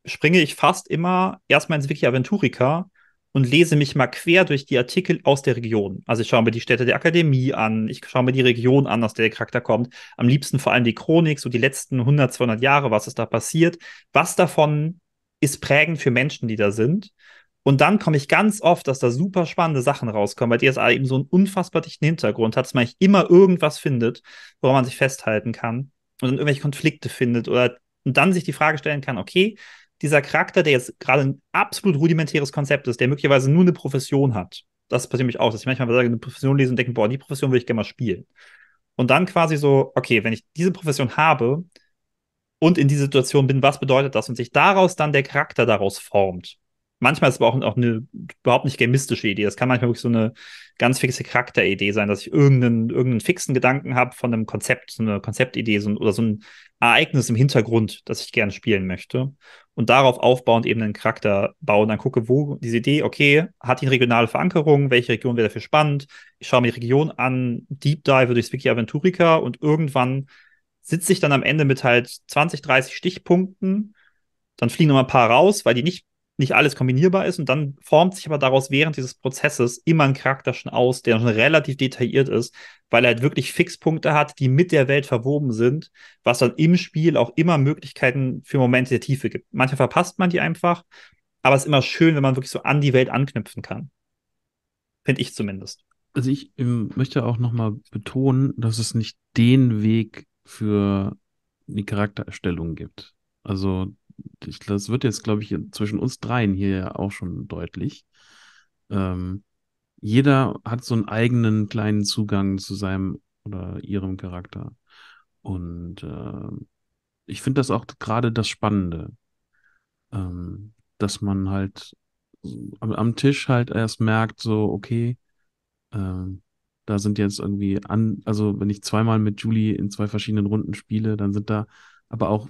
springe ich fast immer erstmal ins Wiki Aventurica und lese mich mal quer durch die Artikel aus der Region. Also ich schaue mir die Städte der Akademie an, ich schaue mir die Region an, aus der der Charakter kommt. Am liebsten vor allem die Chronik, so die letzten 100, 200 Jahre, was ist da passiert, was davon ist prägend für Menschen, die da sind. Und dann komme ich ganz oft, dass da super spannende Sachen rauskommen, weil DSA eben so einen unfassbar dichten Hintergrund hat, dass man immer irgendwas findet, woran man sich festhalten kann und dann irgendwelche Konflikte findet oder und dann sich die Frage stellen kann, okay, dieser Charakter, der jetzt gerade ein absolut rudimentäres Konzept ist, der möglicherweise nur eine Profession hat, das passiert mich auch, dass ich manchmal sage, eine Profession lese und denke, boah, die Profession würde ich gerne mal spielen. Und dann quasi so, okay, wenn ich diese Profession habe, und in die Situation bin, was bedeutet das und sich daraus dann der Charakter daraus formt. Manchmal ist es aber auch, auch eine überhaupt nicht gamistische Idee. Das kann manchmal wirklich so eine ganz fixe Charakteridee sein, dass ich irgendeinen, irgendeinen fixen Gedanken habe von einem Konzept, so eine Konzeptidee so ein, oder so ein Ereignis im Hintergrund, das ich gerne spielen möchte. Und darauf aufbauend eben einen Charakter bauen. Dann gucke, wo diese Idee, okay, hat die eine regionale Verankerung, welche Region wäre dafür spannend? Ich schaue mir die Region an, Deep Dive durchs Wiki Aventurica und irgendwann sitze ich dann am Ende mit halt 20, 30 Stichpunkten. Dann fliegen noch ein paar raus, weil die nicht, nicht alles kombinierbar ist. Und dann formt sich aber daraus während dieses Prozesses immer ein Charakter schon aus, der schon relativ detailliert ist, weil er halt wirklich Fixpunkte hat, die mit der Welt verwoben sind, was dann im Spiel auch immer Möglichkeiten für Momente der Tiefe gibt. Manchmal verpasst man die einfach, aber es ist immer schön, wenn man wirklich so an die Welt anknüpfen kann. Finde ich zumindest. Also ich ähm, möchte auch nochmal betonen, dass es nicht den Weg für die Charakterstellung gibt. Also ich, das wird jetzt, glaube ich, zwischen uns dreien hier ja auch schon deutlich. Ähm, jeder hat so einen eigenen kleinen Zugang zu seinem oder ihrem Charakter. Und äh, ich finde das auch gerade das Spannende, ähm, dass man halt am, am, Tisch halt erst merkt, so, okay, ähm, da sind jetzt irgendwie an, also wenn ich zweimal mit Julie in zwei verschiedenen Runden spiele, dann sind da aber auch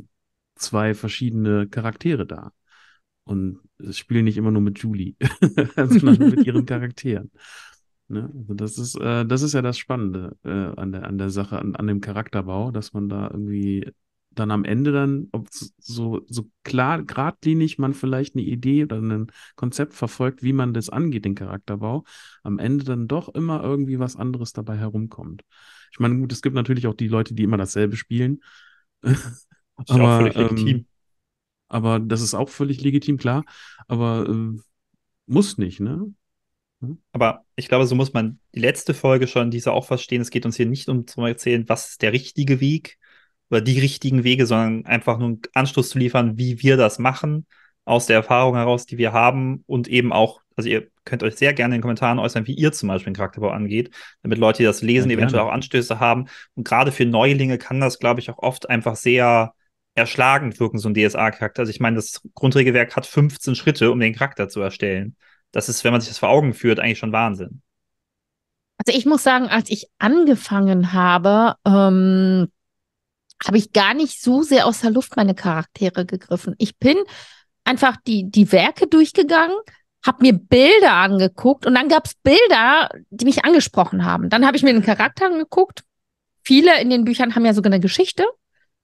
zwei verschiedene Charaktere da. Und ich spiele nicht immer nur mit Julie, sondern mit ihren Charakteren. Ne? Also das ist, äh, das ist ja das Spannende äh, an, der, an der Sache, an, an dem Charakterbau, dass man da irgendwie dann am Ende dann, ob so, so klar, geradlinig man vielleicht eine Idee oder ein Konzept verfolgt, wie man das angeht, den Charakterbau, am Ende dann doch immer irgendwie was anderes dabei herumkommt. Ich meine, gut, es gibt natürlich auch die Leute, die immer dasselbe spielen. Das ist aber, auch völlig ähm, aber das ist auch völlig legitim, klar. Aber äh, muss nicht, ne? Hm? Aber ich glaube, so muss man die letzte Folge schon diese auch verstehen. Es geht uns hier nicht um zu erzählen, was ist der richtige Weg, oder die richtigen Wege, sondern einfach nur einen Anschluss zu liefern, wie wir das machen, aus der Erfahrung heraus, die wir haben und eben auch, also ihr könnt euch sehr gerne in den Kommentaren äußern, wie ihr zum Beispiel den Charakterbau angeht, damit Leute, die das lesen, ja, eventuell auch Anstöße haben. Und gerade für Neulinge kann das, glaube ich, auch oft einfach sehr erschlagend wirken, so ein DSA-Charakter. Also ich meine, das Grundregelwerk hat 15 Schritte, um den Charakter zu erstellen. Das ist, wenn man sich das vor Augen führt, eigentlich schon Wahnsinn. Also ich muss sagen, als ich angefangen habe, ähm, habe ich gar nicht so sehr aus der Luft meine Charaktere gegriffen. Ich bin einfach die, die Werke durchgegangen, habe mir Bilder angeguckt und dann gab es Bilder, die mich angesprochen haben. Dann habe ich mir den Charakter angeguckt. Viele in den Büchern haben ja sogar eine Geschichte.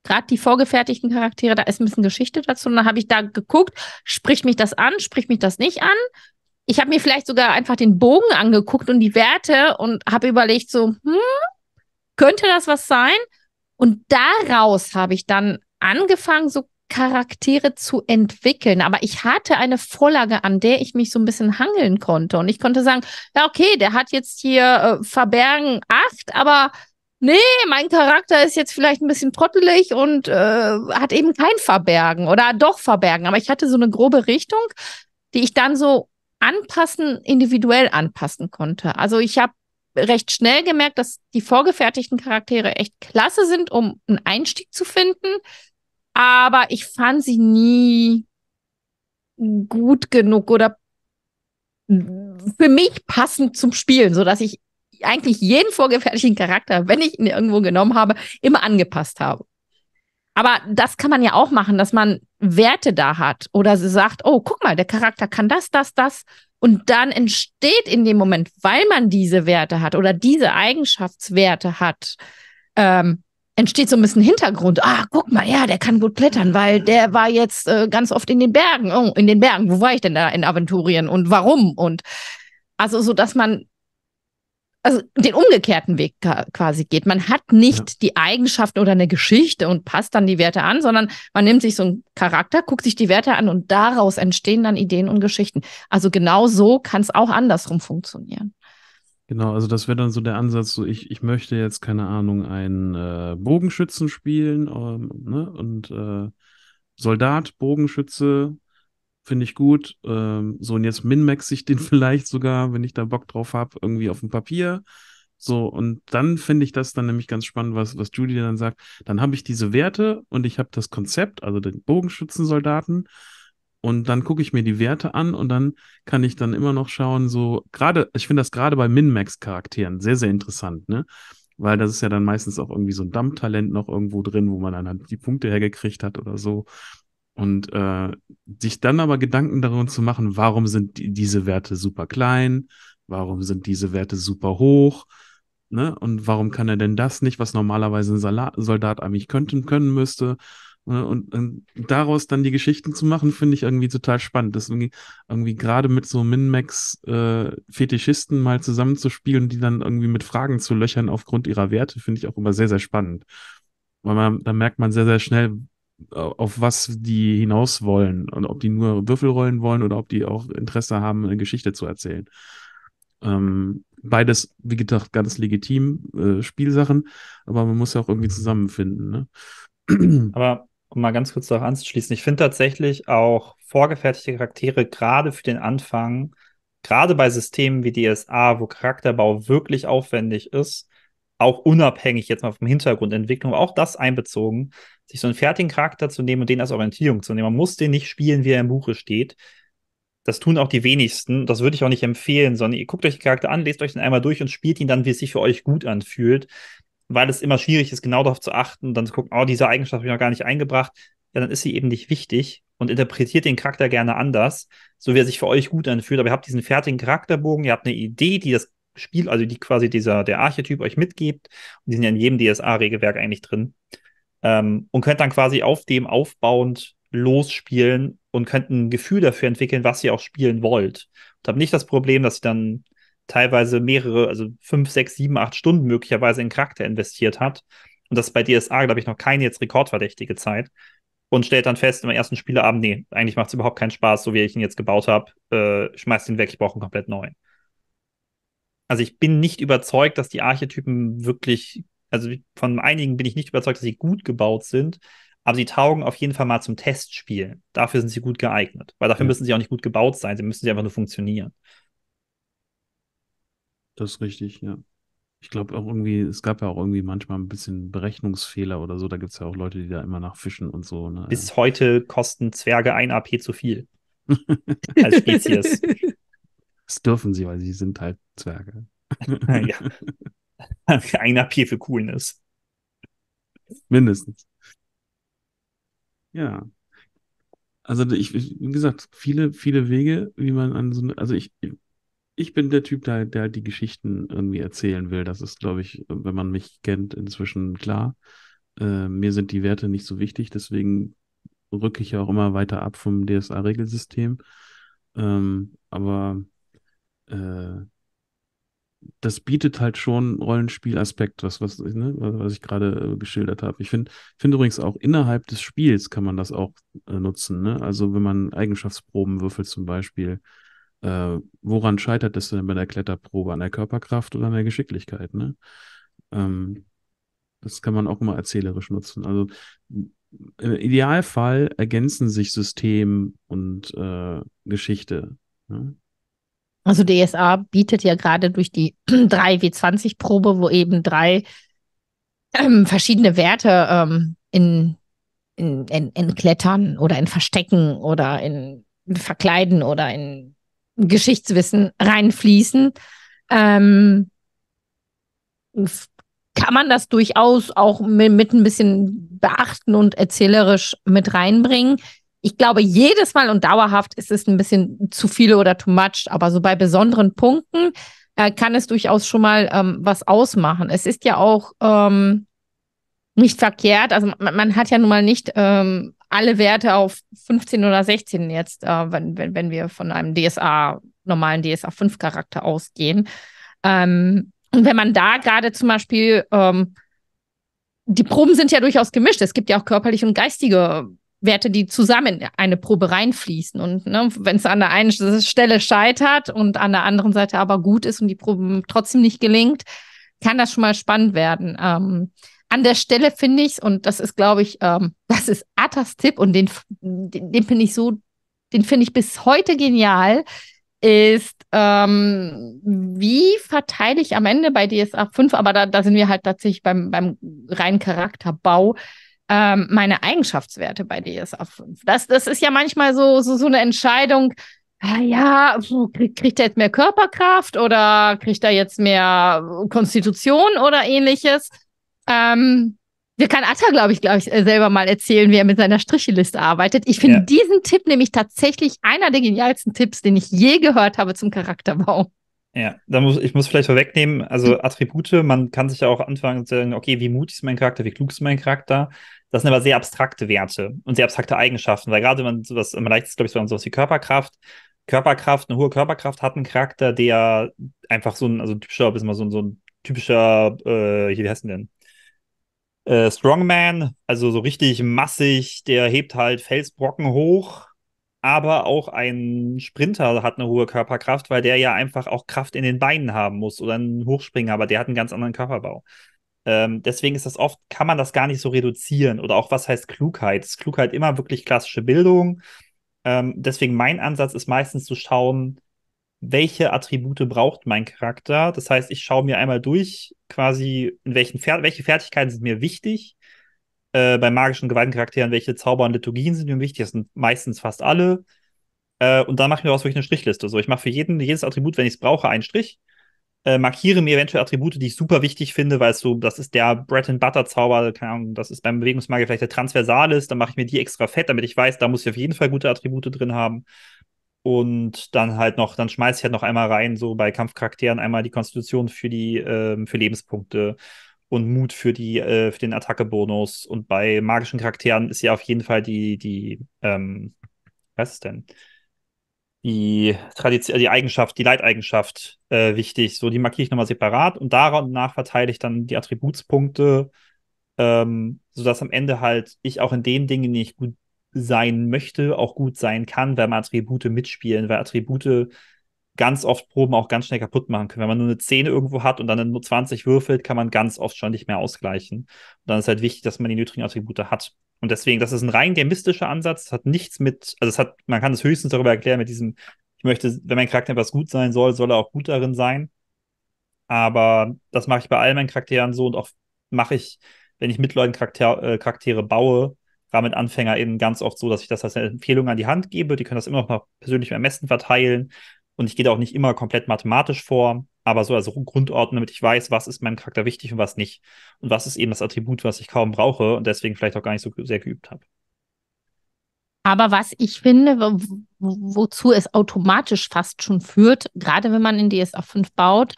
Gerade die vorgefertigten Charaktere, da ist ein bisschen Geschichte dazu. Und dann habe ich da geguckt, spricht mich das an, spricht mich das nicht an. Ich habe mir vielleicht sogar einfach den Bogen angeguckt und die Werte und habe überlegt, so, hm, könnte das was sein? Und daraus habe ich dann angefangen, so Charaktere zu entwickeln. Aber ich hatte eine Vorlage, an der ich mich so ein bisschen hangeln konnte. Und ich konnte sagen, ja, okay, der hat jetzt hier äh, Verbergen 8, aber nee, mein Charakter ist jetzt vielleicht ein bisschen trottelig und äh, hat eben kein Verbergen oder doch Verbergen. Aber ich hatte so eine grobe Richtung, die ich dann so anpassen, individuell anpassen konnte. Also ich habe recht schnell gemerkt, dass die vorgefertigten Charaktere echt klasse sind, um einen Einstieg zu finden. Aber ich fand sie nie gut genug oder für mich passend zum Spielen, so dass ich eigentlich jeden vorgefertigten Charakter, wenn ich ihn irgendwo genommen habe, immer angepasst habe. Aber das kann man ja auch machen, dass man Werte da hat oder sagt, oh, guck mal, der Charakter kann das, das, das und dann entsteht in dem Moment, weil man diese Werte hat oder diese Eigenschaftswerte hat, ähm, entsteht so ein bisschen Hintergrund. Ah, guck mal, ja, der kann gut klettern, weil der war jetzt äh, ganz oft in den Bergen. Oh, in den Bergen, wo war ich denn da in Aventurien und warum? Und also so, dass man also den umgekehrten Weg quasi geht. Man hat nicht ja. die Eigenschaften oder eine Geschichte und passt dann die Werte an, sondern man nimmt sich so einen Charakter, guckt sich die Werte an und daraus entstehen dann Ideen und Geschichten. Also genau so kann es auch andersrum funktionieren. Genau, also das wäre dann so der Ansatz, so ich, ich möchte jetzt, keine Ahnung, einen äh, Bogenschützen spielen ähm, ne? und äh, Soldat, Bogenschütze, finde ich gut. Ähm, so, und jetzt minmax ich den vielleicht sogar, wenn ich da Bock drauf habe, irgendwie auf dem Papier. So, und dann finde ich das dann nämlich ganz spannend, was, was Judy dann sagt. Dann habe ich diese Werte und ich habe das Konzept, also den Bogenschützensoldaten. Und dann gucke ich mir die Werte an und dann kann ich dann immer noch schauen, so gerade, ich finde das gerade bei Min-Max-Charakteren sehr, sehr interessant, ne? Weil das ist ja dann meistens auch irgendwie so ein Dammtalent noch irgendwo drin, wo man dann halt die Punkte hergekriegt hat oder so. Und äh, sich dann aber Gedanken darum zu machen, warum sind die, diese Werte super klein, warum sind diese Werte super hoch, ne? Und warum kann er denn das nicht, was normalerweise ein Salat Soldat eigentlich könnten, können müsste? Ne? Und, und, daraus dann die Geschichten zu machen, finde ich irgendwie total spannend. Das irgendwie, irgendwie gerade mit so Min-Max-Fetischisten äh, mal zusammenzuspielen und die dann irgendwie mit Fragen zu löchern aufgrund ihrer Werte, finde ich auch immer sehr, sehr spannend. Weil man, da merkt man sehr, sehr schnell, äh, auf was die hinaus wollen und ob die nur Würfel rollen wollen oder ob die auch Interesse haben, eine Geschichte zu erzählen. Ähm, beides, wie gedacht, ganz legitim äh, Spielsachen, aber man muss ja auch irgendwie zusammenfinden. Ne? Aber um mal ganz kurz darauf anzuschließen, ich finde tatsächlich auch vorgefertigte Charaktere gerade für den Anfang, gerade bei Systemen wie DSA, wo Charakterbau wirklich aufwendig ist, auch unabhängig jetzt mal vom Hintergrundentwicklung, auch das einbezogen, sich so einen fertigen Charakter zu nehmen und den als Orientierung zu nehmen. Man muss den nicht spielen, wie er im Buche steht. Das tun auch die wenigsten. Das würde ich auch nicht empfehlen, sondern ihr guckt euch den Charakter an, lest euch den einmal durch und spielt ihn dann, wie es sich für euch gut anfühlt, weil es immer schwierig ist, genau darauf zu achten und dann zu gucken, oh, diese Eigenschaft habe ich noch gar nicht eingebracht. Ja, dann ist sie eben nicht wichtig und interpretiert den Charakter gerne anders, so wie er sich für euch gut anfühlt. Aber ihr habt diesen fertigen Charakterbogen, ihr habt eine Idee, die das Spiel, also die quasi dieser, der Archetyp euch mitgibt. Und die sind ja in jedem DSA-Regelwerk eigentlich drin. Ähm, und könnt dann quasi auf dem aufbauend losspielen und könnt ein Gefühl dafür entwickeln, was ihr auch spielen wollt. Und habt nicht das Problem, dass ihr dann teilweise mehrere, also fünf, sechs, sieben, acht Stunden möglicherweise in Charakter investiert habt. Und das ist bei DSA, glaube ich, noch keine jetzt rekordverdächtige Zeit. Und stellt dann fest im ersten Spieleabend, nee, eigentlich macht es überhaupt keinen Spaß, so wie ich ihn jetzt gebaut habe. Äh, schmeißt ihn weg, ich brauche einen komplett neuen also ich bin nicht überzeugt, dass die Archetypen wirklich, also von einigen bin ich nicht überzeugt, dass sie gut gebaut sind, aber sie taugen auf jeden Fall mal zum Testspielen. Dafür sind sie gut geeignet, weil dafür ja. müssen sie auch nicht gut gebaut sein, sie müssen sie einfach nur funktionieren. Das ist richtig, ja. Ich glaube auch irgendwie, es gab ja auch irgendwie manchmal ein bisschen Berechnungsfehler oder so. Da gibt es ja auch Leute, die da immer nach fischen und so. Ne? Bis heute kosten Zwerge ein AP zu viel. als Spezies. Das dürfen sie, weil sie sind halt Zwerge. ja. Ein AP für Coolness. Mindestens. Ja. Also ich, wie gesagt, viele, viele Wege, wie man an so eine, also ich, ich bin der Typ, der, der halt die Geschichten irgendwie erzählen will. Das ist, glaube ich, wenn man mich kennt, inzwischen klar. Äh, mir sind die Werte nicht so wichtig, deswegen rücke ich ja auch immer weiter ab vom DSA-Regelsystem. Ähm, aber äh, das bietet halt schon Rollenspielaspekt, was, was, ne, was ich gerade äh, geschildert habe. Ich finde find übrigens auch innerhalb des Spiels kann man das auch äh, nutzen. Ne? Also wenn man Eigenschaftsproben würfelt zum Beispiel, äh, woran scheitert es denn bei der Kletterprobe? An der Körperkraft oder an der Geschicklichkeit? Ne? Ähm, das kann man auch immer erzählerisch nutzen. Also im Idealfall ergänzen sich System und äh, Geschichte. Ne? Also DSA bietet ja gerade durch die 3W20-Probe, wo eben drei ähm, verschiedene Werte ähm, in, in, in, in, Klettern oder in Verstecken oder in Verkleiden oder in Geschichtswissen reinfließen, ähm, kann man das durchaus auch mit, mit ein bisschen beachten und erzählerisch mit reinbringen ich glaube, jedes Mal und dauerhaft ist es ein bisschen zu viel oder too much, aber so bei besonderen Punkten äh, kann es durchaus schon mal ähm, was ausmachen. Es ist ja auch ähm, nicht verkehrt, also man, man, hat ja nun mal nicht ähm, alle Werte auf 15 oder 16 jetzt, äh, wenn, wenn, wenn wir von einem DSA, normalen DSA 5 Charakter ausgehen. Ähm, und wenn man da gerade zum Beispiel, ähm, die Proben sind ja durchaus gemischt. Es gibt ja auch körperliche und geistige Werte, die zusammen in eine Probe reinfließen. Und ne, wenn es an der einen Stelle scheitert und an der anderen Seite aber gut ist und die Probe trotzdem nicht gelingt, kann das schon mal spannend werden. Ähm, an der Stelle finde ich es, und das ist, glaube ich, ähm, das ist Atas Tipp und den, den, den finde ich so, den finde ich bis heute genial, ist, ähm, wie verteile ich am Ende bei DSA 5, aber da, da sind wir halt tatsächlich beim, beim reinen Charakterbau, ähm, meine Eigenschaftswerte bei DSA 5. Das, das ist ja manchmal so, so, so eine Entscheidung, ah, ja, krieg, kriegt er jetzt mehr Körperkraft oder kriegt er jetzt mehr Konstitution oder ähnliches? Ähm, wir kann Atta, glaube ich, glaube ich, äh, selber mal erzählen, wie er mit seiner Stricheliste arbeitet. Ich finde ja. diesen Tipp nämlich tatsächlich einer der genialsten Tipps, den ich je gehört habe zum Charakterbau. Ja, da muss, ich muss vielleicht vorwegnehmen, also hm. Attribute, man kann sich ja auch anfangen zu sagen, okay, wie mutig ist mein Charakter, wie klug ist mein Charakter. Das sind aber sehr abstrakte Werte und sehr abstrakte Eigenschaften, weil gerade wenn man sowas, man leicht ist, glaube ich, so man sowas wie Körperkraft, Körperkraft, eine hohe Körperkraft hat einen Charakter, der einfach so ein, also ein typischer, bis mal so ein, so ein typischer, äh, wie heißt denn? Äh, Strongman, also so richtig massig, der hebt halt Felsbrocken hoch aber auch ein Sprinter hat eine hohe Körperkraft, weil der ja einfach auch Kraft in den Beinen haben muss oder ein Hochspringer, aber der hat einen ganz anderen Körperbau. Ähm, deswegen ist das oft, kann man das gar nicht so reduzieren oder auch was heißt Klugheit? Ist Klugheit immer wirklich klassische Bildung? Ähm, deswegen mein Ansatz ist meistens zu schauen, welche Attribute braucht mein Charakter? Das heißt, ich schaue mir einmal durch, quasi, in welchen Fer welche Fertigkeiten sind mir wichtig, äh, bei magischen Gewaltencharakteren, welche Zauber und Liturgien sind mir wichtig. Das sind meistens fast alle. Äh, und dann mache ich mir daraus wirklich eine Strichliste. So, ich mache für jeden, jedes Attribut, wenn ich es brauche, einen Strich. Äh, markiere mir eventuell Attribute, die ich super wichtig finde, weil es so, das ist der Bread and Butter Zauber, keine Ahnung, das ist beim Bewegungsmagier vielleicht der Transversalis, dann mache ich mir die extra fett, damit ich weiß, da muss ich auf jeden Fall gute Attribute drin haben. Und dann halt noch, dann schmeiße ich halt noch einmal rein, so bei Kampfcharakteren einmal die Konstitution für die, ähm, für Lebenspunkte und Mut für, die, äh, für den Attackebonus. Und bei magischen Charakteren ist ja auf jeden Fall die, die ähm, was ist denn? Die, Tradition, äh, die Eigenschaft, die Leiteigenschaft äh, wichtig. So, die markiere ich nochmal separat und danach verteile ich dann die Attributspunkte, ähm, sodass am Ende halt ich auch in den Dingen, die ich gut sein möchte, auch gut sein kann, weil man Attribute mitspielen, weil Attribute ganz oft Proben auch ganz schnell kaputt machen können. Wenn man nur eine 10 irgendwo hat und dann nur 20 würfelt, kann man ganz oft schon nicht mehr ausgleichen. Und dann ist halt wichtig, dass man die nötigen Attribute hat. Und deswegen, das ist ein rein gamistischer Ansatz. Das hat nichts mit, also es hat, man kann es höchstens darüber erklären, mit diesem, ich möchte, wenn mein Charakter etwas gut sein soll, soll er auch gut darin sein. Aber das mache ich bei all meinen Charakteren so und auch mache ich, wenn ich mit Leuten Charakter, äh, Charaktere baue, damit eben ganz oft so, dass ich das als Empfehlung an die Hand gebe. Die können das immer noch mal persönlich Messen verteilen. Und ich gehe da auch nicht immer komplett mathematisch vor, aber so als Grundordnung, damit ich weiß, was ist meinem Charakter wichtig und was nicht. Und was ist eben das Attribut, was ich kaum brauche und deswegen vielleicht auch gar nicht so sehr geübt habe. Aber was ich finde, wo, wozu es automatisch fast schon führt, gerade wenn man in DSA 5 baut,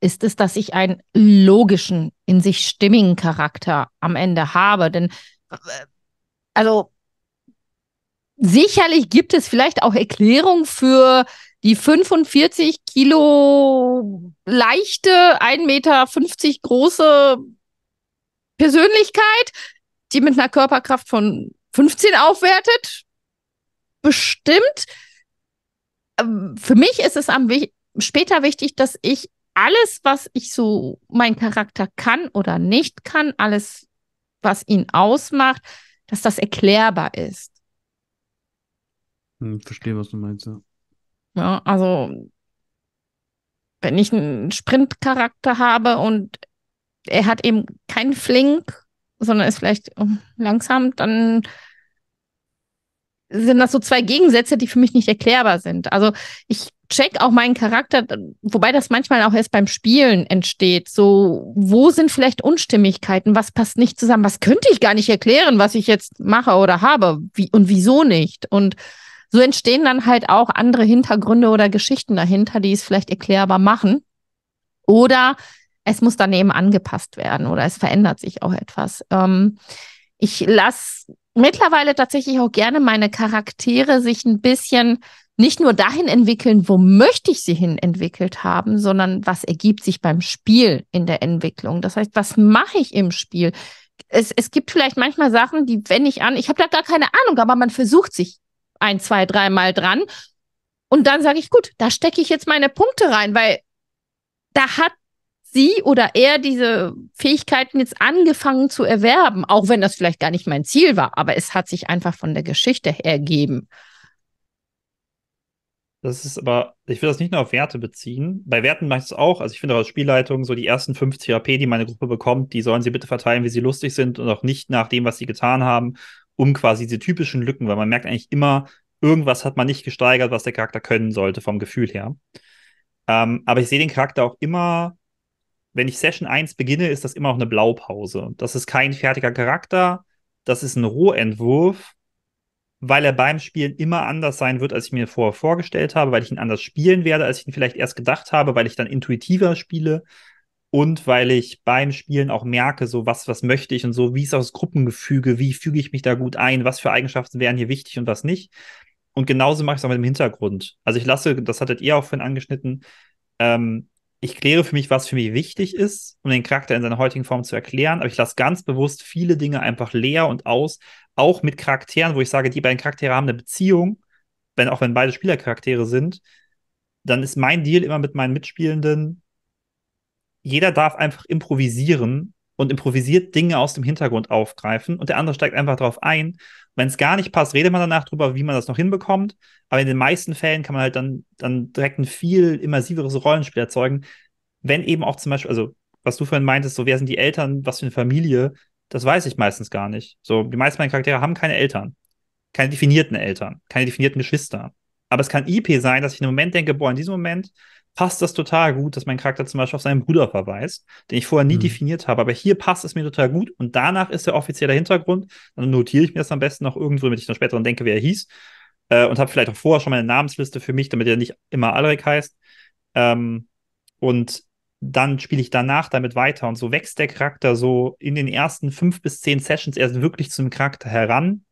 ist es, dass ich einen logischen, in sich stimmigen Charakter am Ende habe. Denn, äh, also, sicherlich gibt es vielleicht auch Erklärungen für die 45 Kilo leichte, 1,50 Meter große Persönlichkeit, die mit einer Körperkraft von 15 aufwertet. Bestimmt. Ähm, für mich ist es am später wichtig, dass ich alles, was ich so, mein Charakter kann oder nicht kann, alles, was ihn ausmacht, dass das erklärbar ist. Ich hm, verstehe, was du meinst, ja. Ja, also wenn ich einen Sprintcharakter habe und er hat eben keinen Flink, sondern ist vielleicht langsam, dann sind das so zwei Gegensätze, die für mich nicht erklärbar sind. Also ich check auch meinen Charakter, wobei das manchmal auch erst beim Spielen entsteht. So, wo sind vielleicht Unstimmigkeiten? Was passt nicht zusammen? Was könnte ich gar nicht erklären, was ich jetzt mache oder habe? Wie, und wieso nicht? Und so entstehen dann halt auch andere Hintergründe oder Geschichten dahinter, die es vielleicht erklärbar machen. Oder es muss daneben angepasst werden oder es verändert sich auch etwas. Ähm, ich lasse mittlerweile tatsächlich auch gerne meine Charaktere sich ein bisschen nicht nur dahin entwickeln, wo möchte ich sie hin entwickelt haben, sondern was ergibt sich beim Spiel in der Entwicklung. Das heißt, was mache ich im Spiel? Es, es gibt vielleicht manchmal Sachen, die wende ich an. Ich habe da gar keine Ahnung, aber man versucht sich ein, zwei, dreimal dran. Und dann sage ich, gut, da stecke ich jetzt meine Punkte rein, weil da hat sie oder er diese Fähigkeiten jetzt angefangen zu erwerben, auch wenn das vielleicht gar nicht mein Ziel war, aber es hat sich einfach von der Geschichte ergeben. Das ist aber, ich will das nicht nur auf Werte beziehen. Bei Werten mache ich es auch. Also ich finde aus Spielleitung so die ersten 50 AP, die meine Gruppe bekommt, die sollen sie bitte verteilen, wie sie lustig sind und auch nicht nach dem, was sie getan haben um quasi diese typischen Lücken, weil man merkt eigentlich immer, irgendwas hat man nicht gesteigert, was der Charakter können sollte vom Gefühl her. Ähm, aber ich sehe den Charakter auch immer, wenn ich Session 1 beginne, ist das immer auch eine Blaupause. Das ist kein fertiger Charakter, das ist ein Rohentwurf, weil er beim Spielen immer anders sein wird, als ich mir vorher vorgestellt habe, weil ich ihn anders spielen werde, als ich ihn vielleicht erst gedacht habe, weil ich dann intuitiver spiele, und weil ich beim Spielen auch merke, so was, was möchte ich und so, wie ist auch das Gruppengefüge, wie füge ich mich da gut ein, was für Eigenschaften wären hier wichtig und was nicht. Und genauso mache ich es auch mit dem Hintergrund. Also ich lasse, das hattet ihr auch vorhin angeschnitten, ähm, ich kläre für mich, was für mich wichtig ist, um den Charakter in seiner heutigen Form zu erklären, aber ich lasse ganz bewusst viele Dinge einfach leer und aus, auch mit Charakteren, wo ich sage, die beiden Charaktere haben eine Beziehung, wenn auch wenn beide Spielercharaktere sind, dann ist mein Deal immer mit meinen Mitspielenden, jeder darf einfach improvisieren und improvisiert Dinge aus dem Hintergrund aufgreifen und der andere steigt einfach darauf ein. Wenn es gar nicht passt, redet man danach drüber, wie man das noch hinbekommt. Aber in den meisten Fällen kann man halt dann, dann direkt ein viel immersiveres Rollenspiel erzeugen. Wenn eben auch zum Beispiel, also was du vorhin meintest, so wer sind die Eltern, was für eine Familie, das weiß ich meistens gar nicht. So, die meisten meiner Charaktere haben keine Eltern. Keine definierten Eltern, keine definierten Geschwister. Aber es kann IP sein, dass ich im Moment denke, boah, in diesem Moment passt das total gut, dass mein Charakter zum Beispiel auf seinen Bruder verweist, den ich vorher nie mhm. definiert habe. Aber hier passt es mir total gut und danach ist der offizielle Hintergrund. Dann notiere ich mir das am besten noch irgendwo, damit ich dann später dann denke, wer er hieß. Äh, und habe vielleicht auch vorher schon meine Namensliste für mich, damit er nicht immer Alrik heißt. Ähm, und dann spiele ich danach damit weiter. Und so wächst der Charakter so in den ersten fünf bis zehn Sessions erst wirklich zum Charakter heran.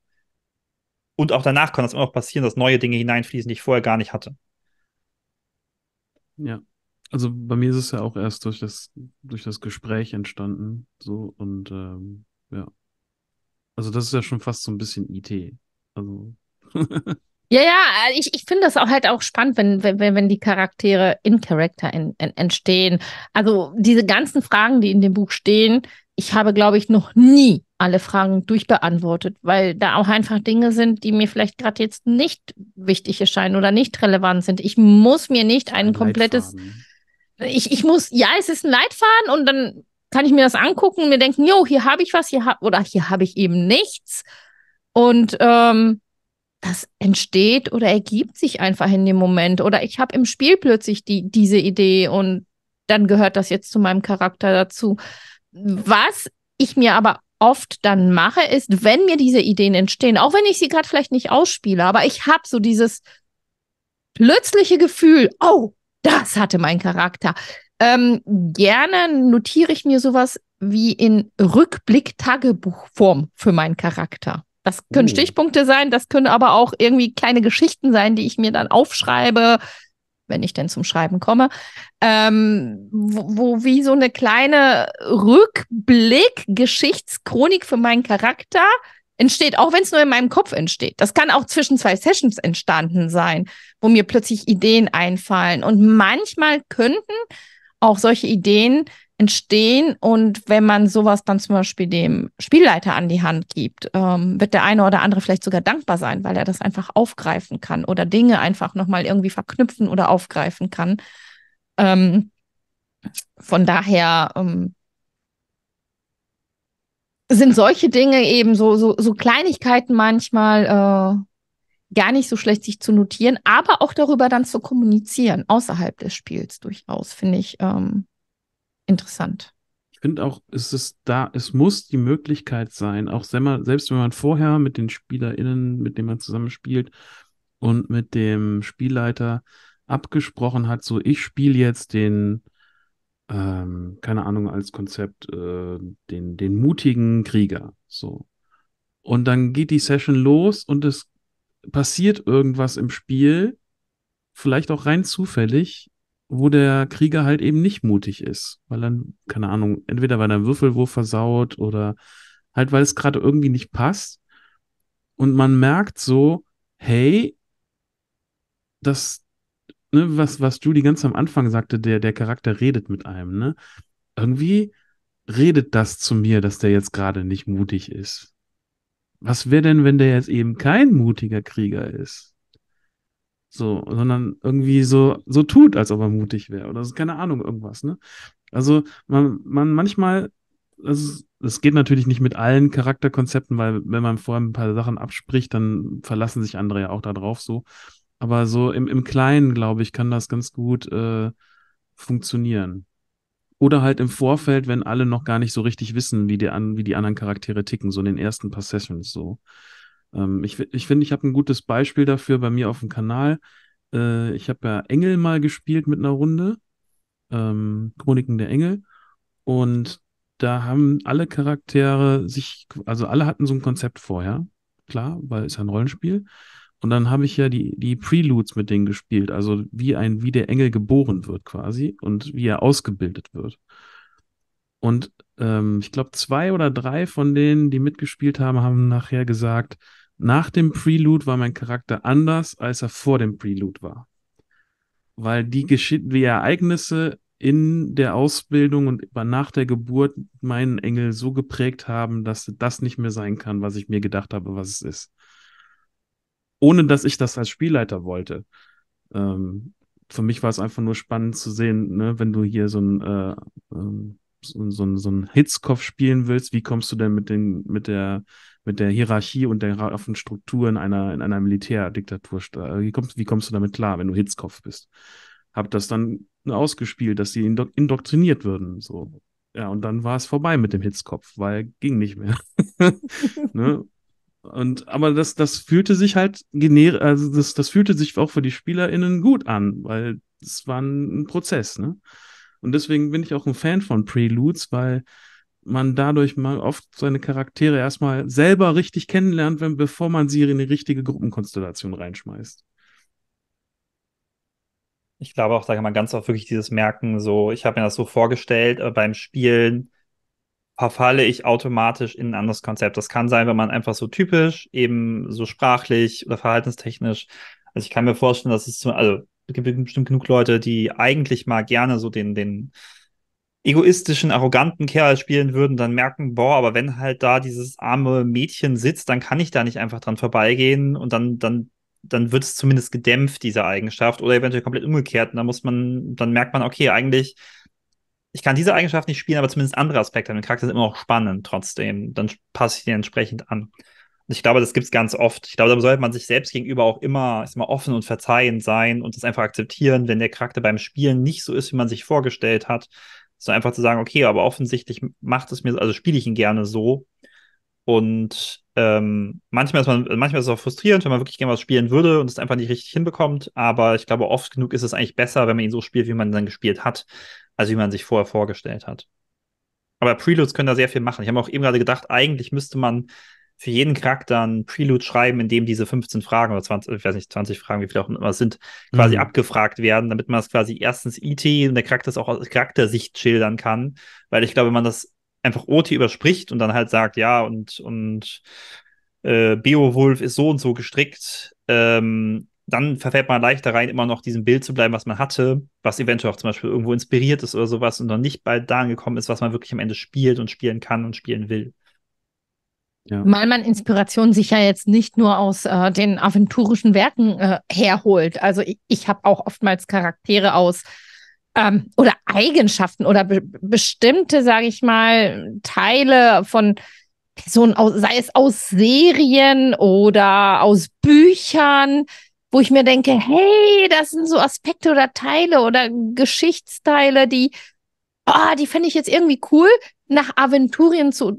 Und auch danach kann das immer noch passieren, dass neue Dinge hineinfließen, die ich vorher gar nicht hatte. Ja. Also bei mir ist es ja auch erst durch das, durch das Gespräch entstanden. So und ähm, ja. Also das ist ja schon fast so ein bisschen IT. Also. ja, ja, äh, ich, ich finde das auch halt auch spannend, wenn, wenn, wenn die Charaktere in Charakter in, in, entstehen. Also diese ganzen Fragen, die in dem Buch stehen, ich habe, glaube ich, noch nie alle Fragen durchbeantwortet, weil da auch einfach Dinge sind, die mir vielleicht gerade jetzt nicht wichtig erscheinen oder nicht relevant sind. Ich muss mir nicht ein, ein komplettes, ne? ich, ich muss, ja, es ist ein Leitfaden und dann kann ich mir das angucken und mir denken, jo, hier habe ich was, hier hab, oder hier habe ich eben nichts. Und ähm, das entsteht oder ergibt sich einfach in dem Moment. Oder ich habe im Spiel plötzlich die, diese Idee und dann gehört das jetzt zu meinem Charakter dazu. Was ich mir aber oft dann mache, ist, wenn mir diese Ideen entstehen, auch wenn ich sie gerade vielleicht nicht ausspiele, aber ich habe so dieses plötzliche Gefühl, oh, das hatte mein Charakter. Ähm, gerne notiere ich mir sowas wie in Rückblick-Tagebuchform für meinen Charakter. Das können uh. Stichpunkte sein, das können aber auch irgendwie kleine Geschichten sein, die ich mir dann aufschreibe, wenn ich denn zum Schreiben komme, ähm, wo, wo wie so eine kleine Rückblick, Geschichtschronik für meinen Charakter entsteht, auch wenn es nur in meinem Kopf entsteht. Das kann auch zwischen zwei Sessions entstanden sein, wo mir plötzlich Ideen einfallen. Und manchmal könnten auch solche Ideen entstehen. Und wenn man sowas dann zum Beispiel dem Spielleiter an die Hand gibt, ähm, wird der eine oder andere vielleicht sogar dankbar sein, weil er das einfach aufgreifen kann oder Dinge einfach nochmal irgendwie verknüpfen oder aufgreifen kann. Ähm, von daher ähm, sind solche Dinge eben so, so, so Kleinigkeiten manchmal äh, gar nicht so schlecht sich zu notieren, aber auch darüber dann zu kommunizieren, außerhalb des Spiels durchaus, finde ich, ähm, interessant. Ich finde auch, es ist da, es muss die Möglichkeit sein, auch selbst wenn man vorher mit den SpielerInnen, mit denen man zusammen spielt und mit dem Spielleiter abgesprochen hat, so ich spiele jetzt den, ähm, keine Ahnung, als Konzept, äh, den, den mutigen Krieger. So. Und dann geht die Session los und es passiert irgendwas im Spiel, vielleicht auch rein zufällig, wo der Krieger halt eben nicht mutig ist, weil dann, keine Ahnung, entweder weil der Würfelwurf versaut oder halt, weil es gerade irgendwie nicht passt. Und man merkt so, hey, das, ne, was, was Julie ganz am Anfang sagte, der, der Charakter redet mit einem, ne? Irgendwie redet das zu mir, dass der jetzt gerade nicht mutig ist. Was wäre denn, wenn der jetzt eben kein mutiger Krieger ist? So, sondern irgendwie so, so tut, als ob er mutig wäre oder so, keine Ahnung, irgendwas, ne? Also, man, man manchmal, also, es geht natürlich nicht mit allen Charakterkonzepten, weil wenn man vorher ein paar Sachen abspricht, dann verlassen sich andere ja auch da drauf so. Aber so im, im Kleinen, glaube ich, kann das ganz gut äh, funktionieren. Oder halt im Vorfeld, wenn alle noch gar nicht so richtig wissen, wie die, an, wie die anderen Charaktere ticken, so in den ersten paar Sessions so. Ähm, ich finde, ich, find, ich habe ein gutes Beispiel dafür bei mir auf dem Kanal. Äh, ich habe ja Engel mal gespielt mit einer Runde. Ähm, Chroniken der Engel. Und da haben alle Charaktere sich, also alle hatten so ein Konzept vorher. Klar, weil es ja ein Rollenspiel. Und dann habe ich ja die, die Preludes mit denen gespielt, also wie ein, wie der Engel geboren wird quasi und wie er ausgebildet wird. Und ähm, ich glaube, zwei oder drei von denen, die mitgespielt haben, haben nachher gesagt, nach dem Prelude war mein Charakter anders, als er vor dem Prelude war. Weil die, die Ereignisse in der Ausbildung und nach der Geburt meinen Engel so geprägt haben, dass das nicht mehr sein kann, was ich mir gedacht habe, was es ist. Ohne dass ich das als Spielleiter wollte. Ähm, für mich war es einfach nur spannend zu sehen, ne, wenn du hier so ein äh, ähm, so, so, so einen Hitzkopf spielen willst, wie kommst du denn mit, den, mit, der, mit der Hierarchie und der raffen Struktur in einer, in einer Militärdiktatur, wie kommst, wie kommst du damit klar, wenn du Hitzkopf bist? Hab das dann ausgespielt, dass sie indo indoktriniert würden, so. Ja, und dann war es vorbei mit dem Hitzkopf, weil ging nicht mehr. ne? Und aber das, das fühlte sich halt generisch, also das, das fühlte sich auch für die SpielerInnen gut an, weil es war ein Prozess, ne? Und deswegen bin ich auch ein Fan von Preludes, weil man dadurch mal oft seine Charaktere erstmal selber richtig kennenlernt, wenn, bevor man sie in die richtige Gruppenkonstellation reinschmeißt. Ich glaube auch, da kann man ganz oft wirklich dieses merken, so, ich habe mir das so vorgestellt, äh, beim Spielen verfalle ich automatisch in ein anderes Konzept. Das kann sein, wenn man einfach so typisch, eben so sprachlich oder verhaltenstechnisch. Also ich kann mir vorstellen, dass es, zum, also gibt bestimmt genug Leute, die eigentlich mal gerne so den, den egoistischen, arroganten Kerl spielen würden, dann merken, boah, aber wenn halt da dieses arme Mädchen sitzt, dann kann ich da nicht einfach dran vorbeigehen und dann, dann, dann wird es zumindest gedämpft, diese Eigenschaft, oder eventuell komplett umgekehrt. Und dann muss man, dann merkt man, okay, eigentlich, ich kann diese Eigenschaft nicht spielen, aber zumindest andere Aspekte. an Mein Charakter sind immer noch spannend trotzdem. Dann passe ich den entsprechend an. Ich glaube, das gibt es ganz oft. Ich glaube, da sollte man sich selbst gegenüber auch immer mal, offen und verzeihend sein und das einfach akzeptieren, wenn der Charakter beim Spielen nicht so ist, wie man sich vorgestellt hat. So einfach zu sagen, okay, aber offensichtlich macht es mir, also spiele ich ihn gerne so. Und ähm, manchmal, ist man, manchmal ist es auch frustrierend, wenn man wirklich gerne was spielen würde und es einfach nicht richtig hinbekommt. Aber ich glaube, oft genug ist es eigentlich besser, wenn man ihn so spielt, wie man ihn dann gespielt hat, als wie man sich vorher vorgestellt hat. Aber Preloads können da sehr viel machen. Ich habe auch eben gerade gedacht, eigentlich müsste man für jeden Charakter ein Prelude schreiben, in dem diese 15 Fragen oder 20, ich weiß nicht, 20 Fragen, wie viele auch immer es sind, quasi mhm. abgefragt werden, damit man es quasi erstens IT e und der Charakter es auch aus Charaktersicht schildern kann, weil ich glaube, wenn man das einfach OT überspricht und dann halt sagt, ja, und, und äh, Beowulf ist so und so gestrickt, ähm, dann verfällt man leichter rein, immer noch diesem Bild zu bleiben, was man hatte, was eventuell auch zum Beispiel irgendwo inspiriert ist oder sowas und noch nicht bald da angekommen ist, was man wirklich am Ende spielt und spielen kann und spielen will. Ja. Weil man Inspiration sich ja jetzt nicht nur aus äh, den aventurischen Werken äh, herholt. Also ich, ich habe auch oftmals Charaktere aus ähm, oder Eigenschaften oder be bestimmte, sage ich mal, Teile von Personen, aus, sei es aus Serien oder aus Büchern, wo ich mir denke, hey, das sind so Aspekte oder Teile oder Geschichtsteile, die, oh, die fände ich jetzt irgendwie cool, nach Aventurien zu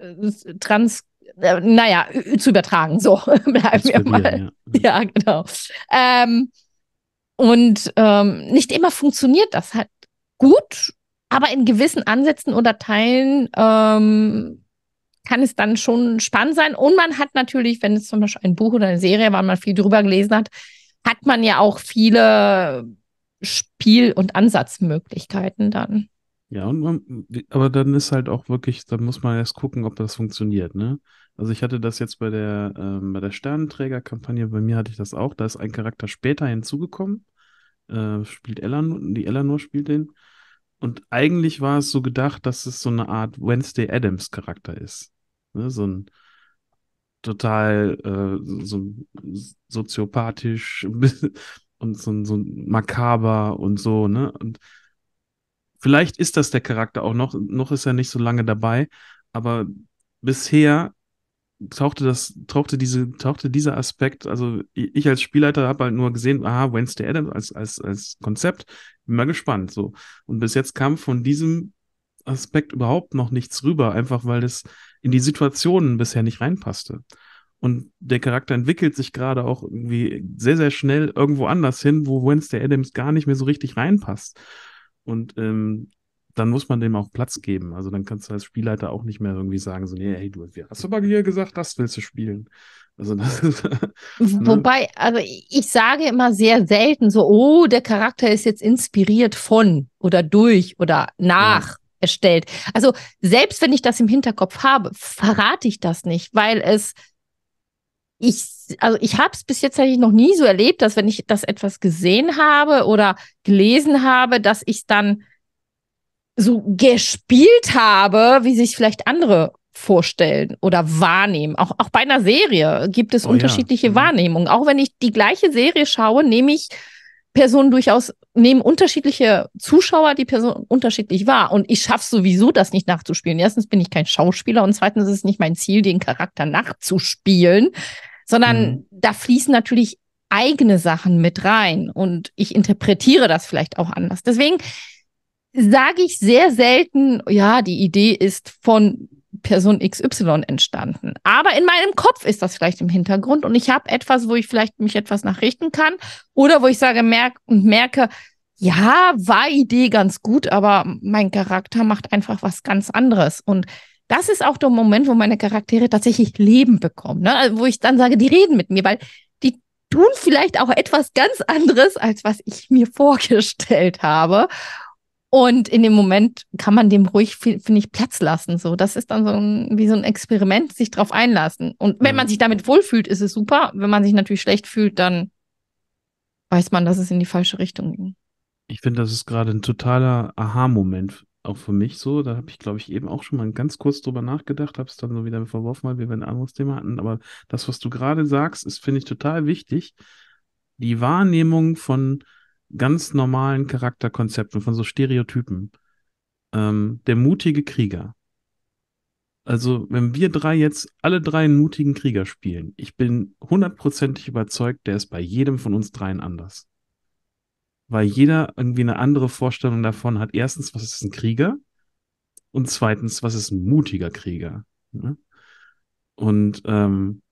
äh, trans äh, naja, zu übertragen, so bleiben wir mal. Ja, ja genau. Ähm, und ähm, nicht immer funktioniert das halt gut, aber in gewissen Ansätzen oder Teilen ähm, kann es dann schon spannend sein. Und man hat natürlich, wenn es zum Beispiel ein Buch oder eine Serie war, man viel drüber gelesen hat, hat man ja auch viele Spiel- und Ansatzmöglichkeiten dann. Ja, und man, aber dann ist halt auch wirklich, dann muss man erst gucken, ob das funktioniert, ne? Also ich hatte das jetzt bei der, ähm, bei der sternenträger bei mir hatte ich das auch, da ist ein Charakter später hinzugekommen, äh, spielt Eleanor, die Eleanor spielt den. Und eigentlich war es so gedacht, dass es so eine Art Wednesday Adams-Charakter ist. Ne? So ein total äh, so soziopathisch und so, so makaber und so, ne? Und Vielleicht ist das der Charakter auch noch, noch ist er nicht so lange dabei, aber bisher tauchte das, tauchte diese, tauchte dieser Aspekt, also ich als Spielleiter habe halt nur gesehen, aha, Wednesday Adams als, als, als Konzept, bin mal gespannt, so. Und bis jetzt kam von diesem Aspekt überhaupt noch nichts rüber, einfach weil es in die Situationen bisher nicht reinpasste. Und der Charakter entwickelt sich gerade auch irgendwie sehr, sehr schnell irgendwo anders hin, wo Wednesday Adams gar nicht mehr so richtig reinpasst. Und ähm, dann muss man dem auch Platz geben. Also dann kannst du als Spielleiter auch nicht mehr irgendwie sagen, so, nee, hey, du hast aber hier gesagt, das willst du spielen. Also das ist, ne? Wobei, also ich sage immer sehr selten so, oh, der Charakter ist jetzt inspiriert von oder durch oder nach. Ja. erstellt. Also selbst wenn ich das im Hinterkopf habe, verrate ich das nicht, weil es ich, also ich habe es bis jetzt eigentlich noch nie so erlebt, dass wenn ich das etwas gesehen habe oder gelesen habe, dass ich dann so gespielt habe, wie sich vielleicht andere vorstellen oder wahrnehmen. Auch, auch bei einer Serie gibt es oh, unterschiedliche ja. Mhm. Wahrnehmungen. Auch wenn ich die gleiche Serie schaue, nehme ich Personen durchaus nehmen unterschiedliche Zuschauer die Person unterschiedlich wahr. Und ich schaffe sowieso, das nicht nachzuspielen. Erstens bin ich kein Schauspieler und zweitens ist es nicht mein Ziel, den Charakter nachzuspielen, sondern mhm. da fließen natürlich eigene Sachen mit rein und ich interpretiere das vielleicht auch anders. Deswegen sage ich sehr selten, ja, die Idee ist von Person XY entstanden. Aber in meinem Kopf ist das vielleicht im Hintergrund und ich habe etwas, wo ich vielleicht mich etwas nachrichten kann oder wo ich sage merk und merke, ja, war Idee ganz gut, aber mein Charakter macht einfach was ganz anderes und das ist auch der Moment, wo meine Charaktere tatsächlich Leben bekommen, ne? Also, wo ich dann sage, die reden mit mir, weil die tun vielleicht auch etwas ganz anderes, als was ich mir vorgestellt habe. Und in dem Moment kann man dem ruhig, finde ich, Platz lassen. So, das ist dann so ein, wie so ein Experiment, sich drauf einlassen. Und wenn mhm. man sich damit wohlfühlt, ist es super. Wenn man sich natürlich schlecht fühlt, dann weiß man, dass es in die falsche Richtung ging. Ich finde, das ist gerade ein totaler Aha-Moment auch für mich so. Da habe ich, glaube ich, eben auch schon mal ganz kurz drüber nachgedacht, habe es dann so wieder verworfen, weil wir ein anderes Thema hatten. Aber das, was du gerade sagst, ist, finde ich, total wichtig. Die Wahrnehmung von ganz normalen Charakterkonzepten, von so Stereotypen. Ähm, der mutige Krieger. Also, wenn wir drei jetzt alle drei einen mutigen Krieger spielen, ich bin hundertprozentig überzeugt, der ist bei jedem von uns dreien anders. Weil jeder irgendwie eine andere Vorstellung davon hat. Erstens, was ist ein Krieger? Und zweitens, was ist ein mutiger Krieger? Ne? Und ähm,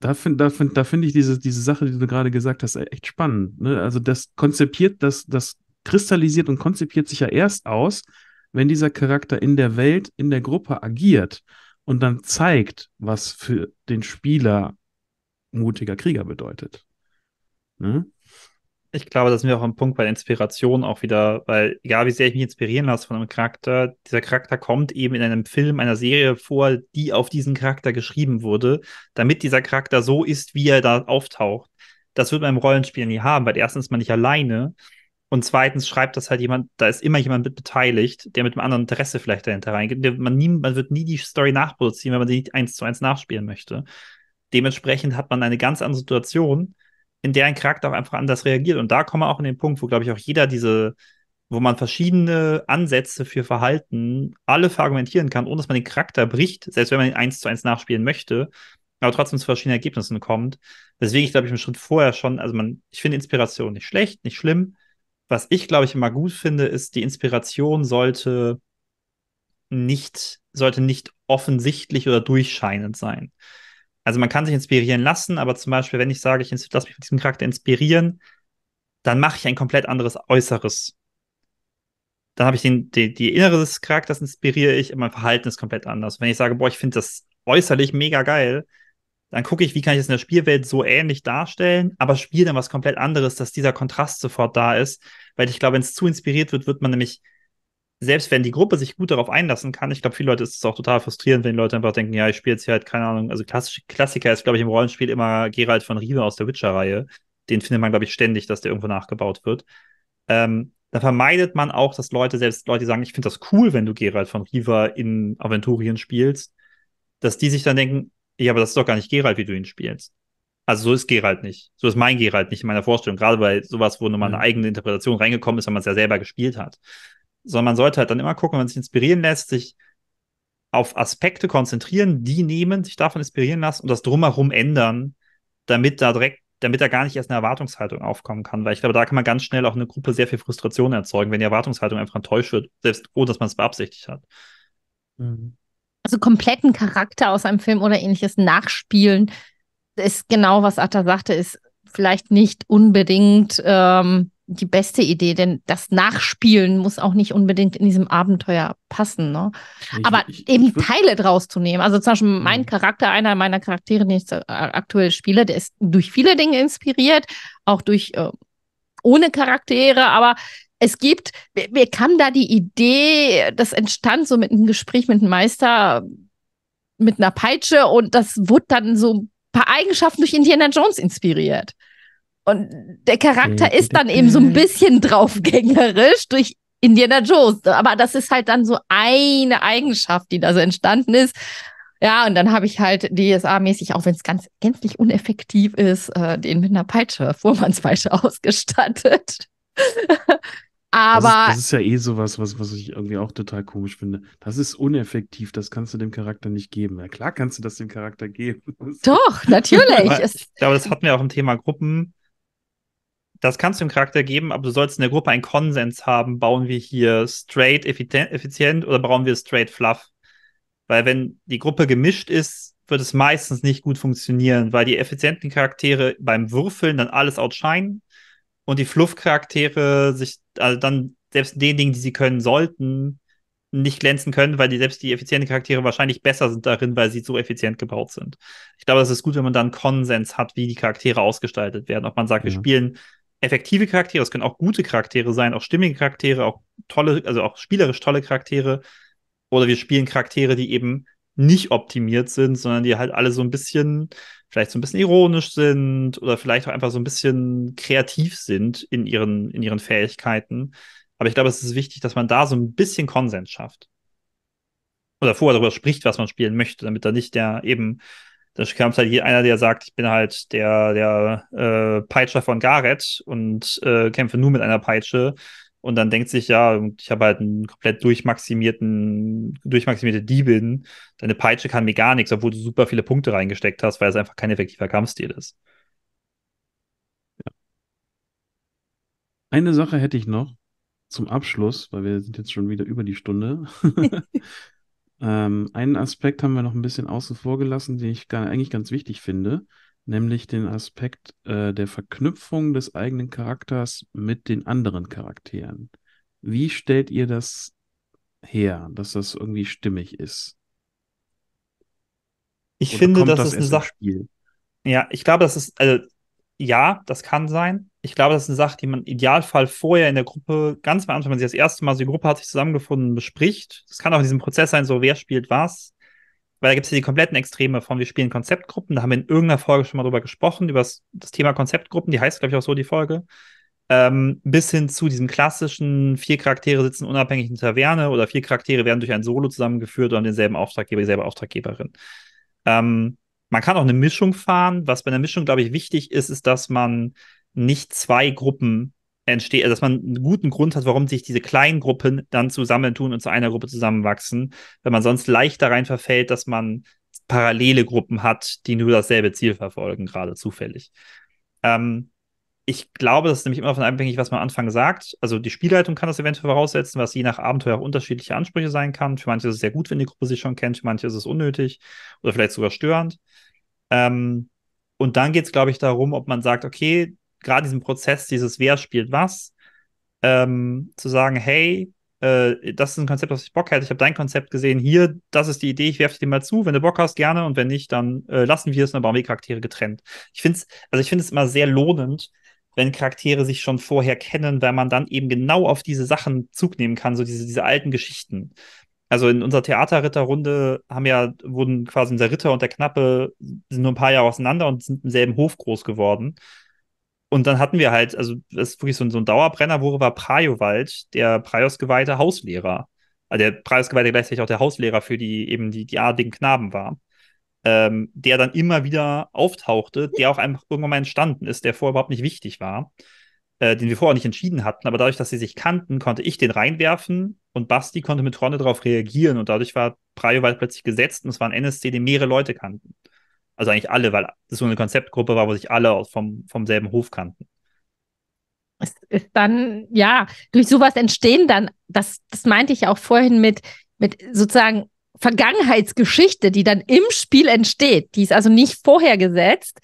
da finde da find, da find ich diese, diese Sache, die du gerade gesagt hast, e, echt spannend. Ne? Also das konzipiert, das, das kristallisiert und konzipiert sich ja erst aus, wenn dieser Charakter in der Welt, in der Gruppe agiert und dann zeigt, was für den Spieler mutiger Krieger bedeutet. Ne? ich glaube, das sind wir auch am Punkt bei der Inspiration auch wieder, weil egal wie sehr ich mich inspirieren lasse von einem Charakter, dieser Charakter kommt eben in einem Film, einer Serie vor, die auf diesen Charakter geschrieben wurde, damit dieser Charakter so ist, wie er da auftaucht. Das wird man im Rollenspiel nie haben, weil erstens ist man nicht alleine und zweitens schreibt das halt jemand, da ist immer jemand mit beteiligt, der mit einem anderen Interesse vielleicht dahinter reingeht. Man, nie, man wird nie die Story nachproduzieren, wenn man sie nicht eins zu eins nachspielen möchte. Dementsprechend hat man eine ganz andere Situation, in deren Charakter auch einfach anders reagiert. Und da kommen wir auch in den Punkt, wo, glaube ich, auch jeder diese, wo man verschiedene Ansätze für Verhalten alle verargumentieren kann, ohne dass man den Charakter bricht, selbst wenn man ihn eins zu eins nachspielen möchte, aber trotzdem zu verschiedenen Ergebnissen kommt. Deswegen, ich glaube, ich einen Schritt vorher schon, also man, ich finde Inspiration nicht schlecht, nicht schlimm. Was ich, glaube ich, immer gut finde, ist, die Inspiration sollte nicht, sollte nicht offensichtlich oder durchscheinend sein also man kann sich inspirieren lassen, aber zum Beispiel, wenn ich sage, ich lasse mich von diesem Charakter inspirieren, dann mache ich ein komplett anderes Äußeres. Dann habe ich den, die, die Innere des Charakters inspiriere ich, und mein Verhalten ist komplett anders. wenn ich sage, boah, ich finde das äußerlich mega geil, dann gucke ich, wie kann ich das in der Spielwelt so ähnlich darstellen, aber spiele dann was komplett anderes, dass dieser Kontrast sofort da ist. Weil ich glaube, wenn es zu inspiriert wird, wird man nämlich selbst wenn die Gruppe sich gut darauf einlassen kann, ich glaube, viele Leute ist es auch total frustrierend, wenn die Leute einfach denken, ja, ich spiele jetzt hier halt, keine Ahnung, also klassisch, Klassiker ist, glaube ich, im Rollenspiel immer Gerald von Rive aus der Witcher-Reihe. Den findet man, glaube ich, ständig, dass der irgendwo nachgebaut wird. Ähm, da vermeidet man auch, dass Leute, selbst Leute, die sagen, ich finde das cool, wenn du Gerald von Riva in Aventurien spielst, dass die sich dann denken, ja, aber das ist doch gar nicht Gerald, wie du ihn spielst. Also so ist Gerald nicht. So ist mein Gerald nicht in meiner Vorstellung. Gerade bei sowas, wo nochmal eine mhm. eigene Interpretation reingekommen ist, wenn man es ja selber gespielt hat sondern man sollte halt dann immer gucken, wenn man sich inspirieren lässt, sich auf Aspekte konzentrieren, die nehmen, sich davon inspirieren lassen und das drumherum ändern, damit da direkt, damit da gar nicht erst eine Erwartungshaltung aufkommen kann. Weil ich glaube, da kann man ganz schnell auch eine Gruppe sehr viel Frustration erzeugen, wenn die Erwartungshaltung einfach enttäuscht wird, selbst ohne dass man es beabsichtigt hat. Mhm. Also kompletten Charakter aus einem Film oder ähnliches nachspielen, ist genau, was Atta sagte, ist vielleicht nicht unbedingt ähm, die beste Idee, denn das Nachspielen muss auch nicht unbedingt in diesem Abenteuer passen. Ne? Ich, Aber ich, eben ich Teile draus zu nehmen. Also zum Beispiel mein mhm. Charakter, einer meiner Charaktere, den ich äh, aktuell spiele, der ist durch viele Dinge inspiriert, auch durch äh, ohne Charaktere, aber es gibt, mir kam da die Idee, das entstand so mit einem Gespräch mit einem Meister, mit einer Peitsche und das wurde dann so ein paar Eigenschaften durch Indiana Jones inspiriert. Und der Charakter ist dann eben so ein bisschen draufgängerisch durch Indiana Jones. Aber das ist halt dann so eine Eigenschaft, die da so entstanden ist. Ja, und dann habe ich halt DSA-mäßig, auch wenn es ganz gänzlich uneffektiv ist, äh, den mit einer Peitsche, Vormannspeitsche ausgestattet. Aber. Das ist, das ist, ja eh sowas, was, was ich irgendwie auch total komisch finde. Das ist uneffektiv, das kannst du dem Charakter nicht geben. Ja, klar kannst du das dem Charakter geben. Doch, natürlich. aber, ich glaube, das hatten wir auch im Thema Gruppen das kannst du dem Charakter geben, aber du sollst in der Gruppe einen Konsens haben. Bauen wir hier straight effizient oder bauen wir straight fluff? Weil wenn die Gruppe gemischt ist, wird es meistens nicht gut funktionieren, weil die effizienten Charaktere beim Würfeln dann alles outshinen und die Fluff-Charaktere sich also dann selbst den Dingen, die sie können sollten, nicht glänzen können, weil die selbst die effizienten Charaktere wahrscheinlich besser sind darin, weil sie so effizient gebaut sind. Ich glaube, es ist gut, wenn man dann Konsens hat, wie die Charaktere ausgestaltet werden. Ob man sagt, ja. wir spielen effektive Charaktere, es können auch gute Charaktere sein, auch stimmige Charaktere, auch tolle, also auch spielerisch tolle Charaktere. Oder wir spielen Charaktere, die eben nicht optimiert sind, sondern die halt alle so ein bisschen, vielleicht so ein bisschen ironisch sind oder vielleicht auch einfach so ein bisschen kreativ sind in ihren, in ihren Fähigkeiten. Aber ich glaube, es ist wichtig, dass man da so ein bisschen Konsens schafft. Oder vorher darüber spricht, was man spielen möchte, damit da nicht der eben da kam halt hier einer, der sagt, ich bin halt der, der äh, Peitscher von Gareth und äh, kämpfe nur mit einer Peitsche. Und dann denkt sich, ja, ich habe halt einen komplett durchmaximierten, durchmaximierte Diebin. Deine Peitsche kann mir gar nichts, obwohl du super viele Punkte reingesteckt hast, weil es einfach kein effektiver Kampfstil ist. Eine Sache hätte ich noch zum Abschluss, weil wir sind jetzt schon wieder über die Stunde. Ähm, einen Aspekt haben wir noch ein bisschen außen vor gelassen, den ich gar, eigentlich ganz wichtig finde, nämlich den Aspekt äh, der Verknüpfung des eigenen Charakters mit den anderen Charakteren. Wie stellt ihr das her, dass das irgendwie stimmig ist? Ich Oder finde, das, das ist eine Sache. Ja, ich glaube, das ist, also ja, das kann sein ich glaube, das ist eine Sache, die man im Idealfall vorher in der Gruppe, ganz am Anfang, wenn man sich das erste Mal so die Gruppe hat sich zusammengefunden, bespricht. Das kann auch in diesem Prozess sein, so wer spielt was. Weil da gibt es ja die kompletten Extreme von wir spielen Konzeptgruppen. Da haben wir in irgendeiner Folge schon mal drüber gesprochen, über das, Thema Konzeptgruppen. Die heißt, glaube ich, auch so die Folge. Ähm, bis hin zu diesem klassischen, vier Charaktere sitzen unabhängig in der Taverne oder vier Charaktere werden durch ein Solo zusammengeführt und haben denselben Auftraggeber, dieselbe Auftraggeberin. Ähm, man kann auch eine Mischung fahren. Was bei einer Mischung, glaube ich, wichtig ist, ist, dass man nicht zwei Gruppen entstehen, also dass man einen guten Grund hat, warum sich diese kleinen Gruppen dann zusammentun und zu einer Gruppe zusammenwachsen, wenn man sonst leicht da rein verfällt, dass man parallele Gruppen hat, die nur dasselbe Ziel verfolgen, gerade zufällig. Ähm, ich glaube, das ist nämlich immer von abhängig, was man am Anfang sagt. Also die Spielleitung kann das eventuell voraussetzen, was je nach Abenteuer auch unterschiedliche Ansprüche sein kann. Für manche ist es sehr gut, wenn die Gruppe sich schon kennt, für manche ist es unnötig oder vielleicht sogar störend. Ähm, und dann geht es, glaube ich, darum, ob man sagt, okay, gerade diesen Prozess, dieses Wer spielt was, ähm, zu sagen, hey, äh, das ist ein Konzept, auf das ich Bock hätte. Ich habe dein Konzept gesehen. Hier, das ist die Idee. Ich werfe dir mal zu. Wenn du Bock hast, gerne. Und wenn nicht, dann äh, lassen wir es. Dann bauen wir Charaktere getrennt. Ich finde es, also ich finde es immer sehr lohnend, wenn Charaktere sich schon vorher kennen, weil man dann eben genau auf diese Sachen Zug nehmen kann, so diese, diese alten Geschichten. Also in unserer Theaterritterrunde haben ja, wurden quasi unser Ritter und der Knappe sind nur ein paar Jahre auseinander und sind im selben Hof groß geworden. Und dann hatten wir halt, also das ist wirklich so ein, so ein Dauerbrenner, worüber war Prajowald, der prajos Hauslehrer. Also der prajos gleichzeitig auch der Hauslehrer für die eben die, die adligen Knaben war. Ähm, der dann immer wieder auftauchte, der auch einfach irgendwann mal entstanden ist, der vorher überhaupt nicht wichtig war, äh, den wir vorher nicht entschieden hatten. Aber dadurch, dass sie sich kannten, konnte ich den reinwerfen und Basti konnte mit Tronne darauf reagieren. Und dadurch war Prajowald plötzlich gesetzt und es war ein NSC, den mehrere Leute kannten. Also eigentlich alle, weil das so eine Konzeptgruppe war, wo sich alle vom, vom selben Hof kannten. Es ist dann, ja, durch sowas entstehen dann, das, das meinte ich auch vorhin mit, mit sozusagen Vergangenheitsgeschichte, die dann im Spiel entsteht. Die ist also nicht vorhergesetzt,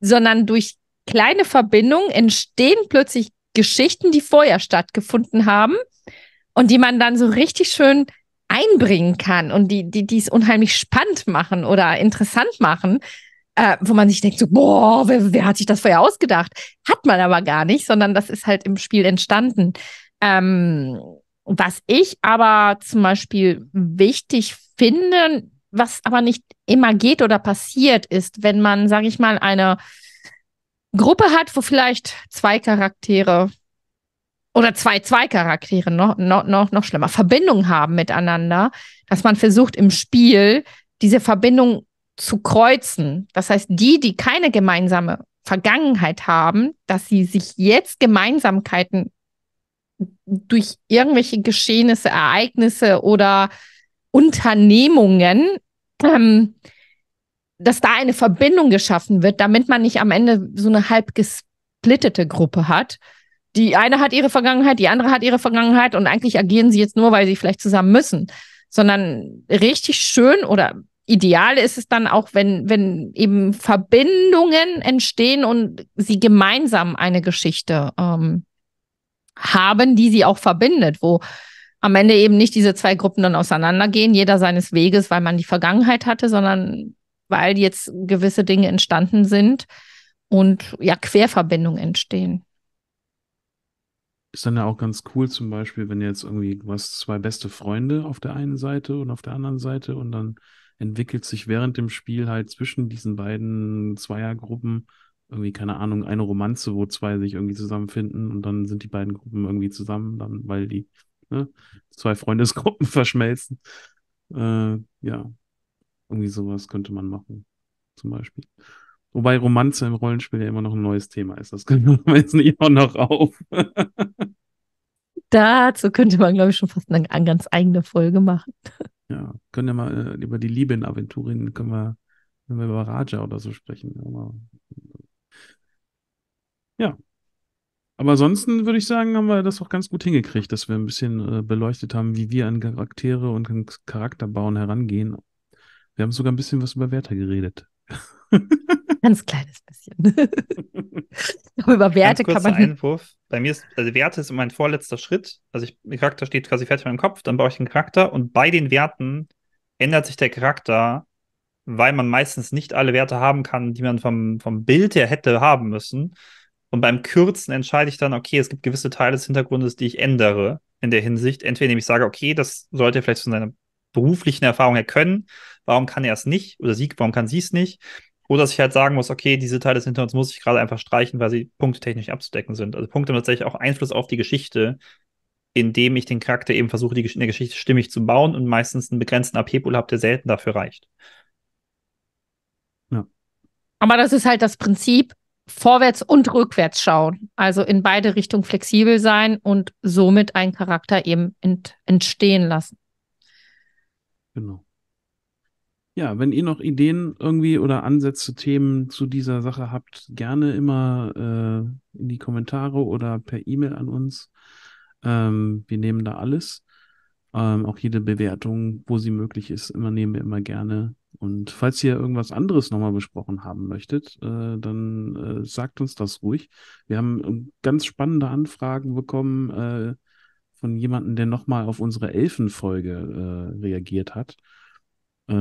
sondern durch kleine Verbindungen entstehen plötzlich Geschichten, die vorher stattgefunden haben und die man dann so richtig schön einbringen kann und die, die, die es unheimlich spannend machen oder interessant machen, äh, wo man sich denkt, so, boah, wer, wer hat sich das vorher ausgedacht? Hat man aber gar nicht, sondern das ist halt im Spiel entstanden. Ähm, was ich aber zum Beispiel wichtig finde, was aber nicht immer geht oder passiert, ist, wenn man, sage ich mal, eine Gruppe hat, wo vielleicht zwei Charaktere oder zwei, zwei Charaktere, noch, noch, noch, noch schlimmer, Verbindung haben miteinander, dass man versucht im Spiel diese Verbindung zu kreuzen. Das heißt, die, die keine gemeinsame Vergangenheit haben, dass sie sich jetzt Gemeinsamkeiten durch irgendwelche Geschehnisse, Ereignisse oder Unternehmungen, ähm, dass da eine Verbindung geschaffen wird, damit man nicht am Ende so eine halb gesplittete Gruppe hat, die eine hat ihre Vergangenheit, die andere hat ihre Vergangenheit und eigentlich agieren sie jetzt nur, weil sie vielleicht zusammen müssen, sondern richtig schön oder ideal ist es dann auch, wenn, wenn eben Verbindungen entstehen und sie gemeinsam eine Geschichte ähm, haben, die sie auch verbindet, wo am Ende eben nicht diese zwei Gruppen dann auseinandergehen, jeder seines Weges, weil man die Vergangenheit hatte, sondern weil jetzt gewisse Dinge entstanden sind und ja Querverbindungen entstehen ist dann ja auch ganz cool, zum Beispiel, wenn jetzt irgendwie was zwei beste Freunde auf der einen Seite und auf der anderen Seite und dann entwickelt sich während dem Spiel halt zwischen diesen beiden Zweiergruppen irgendwie, keine Ahnung, eine Romanze, wo zwei sich irgendwie zusammenfinden und dann sind die beiden Gruppen irgendwie zusammen, dann, weil die ne, zwei Freundesgruppen verschmelzen. Äh, ja, irgendwie sowas könnte man machen, zum Beispiel. Wobei Romanze im Rollenspiel ja immer noch ein neues Thema ist. Das können wir jetzt nicht auch noch auf. Dazu könnte man, glaube ich, schon fast eine, eine, ganz eigene Folge machen. Ja, können wir mal äh, über die Liebe in Aventurien, können wir, können wir über Raja oder so sprechen. Aber, ja. Aber ansonsten würde ich sagen, haben wir das auch ganz gut hingekriegt, dass wir ein bisschen äh, beleuchtet haben, wie wir an Charaktere und an Charakterbauen herangehen. Wir haben sogar ein bisschen was über Werther geredet. Ganz kleines bisschen. über Werte kann man. Einwurf. Bei mir ist, also Werte ist mein vorletzter Schritt. Also ich, der Charakter steht quasi fertig in meinem Kopf, dann baue ich den Charakter und bei den Werten ändert sich der Charakter, weil man meistens nicht alle Werte haben kann, die man vom, vom Bild her hätte haben müssen. Und beim Kürzen entscheide ich dann, okay, es gibt gewisse Teile des Hintergrundes, die ich ändere in der Hinsicht. Entweder indem ich sage, okay, das sollte vielleicht von seiner beruflichen Erfahrung her können. Warum kann er es nicht? Oder sie, warum kann sie es nicht? Oder dass ich halt sagen muss, okay, diese Teile des Internets muss ich gerade einfach streichen, weil sie punktetechnisch abzudecken sind. Also Punkte haben tatsächlich auch Einfluss auf die Geschichte, indem ich den Charakter eben versuche, die in der Geschichte stimmig zu bauen und meistens einen begrenzten AP-Pool habe, der selten dafür reicht. Ja. Aber das ist halt das Prinzip, vorwärts und rückwärts schauen. Also in beide Richtungen flexibel sein und somit einen Charakter eben ent entstehen lassen. Genau. Ja, wenn ihr noch Ideen irgendwie oder Ansätze, Themen zu dieser Sache habt, gerne immer äh, in die Kommentare oder per E-Mail an uns. Ähm, wir nehmen da alles. Ähm, auch jede Bewertung, wo sie möglich ist, immer nehmen wir immer gerne. Und falls ihr irgendwas anderes nochmal besprochen haben möchtet, äh, dann äh, sagt uns das ruhig. Wir haben ähm, ganz spannende Anfragen bekommen äh, von jemandem, der nochmal auf unsere Elfenfolge äh, reagiert hat. Äh,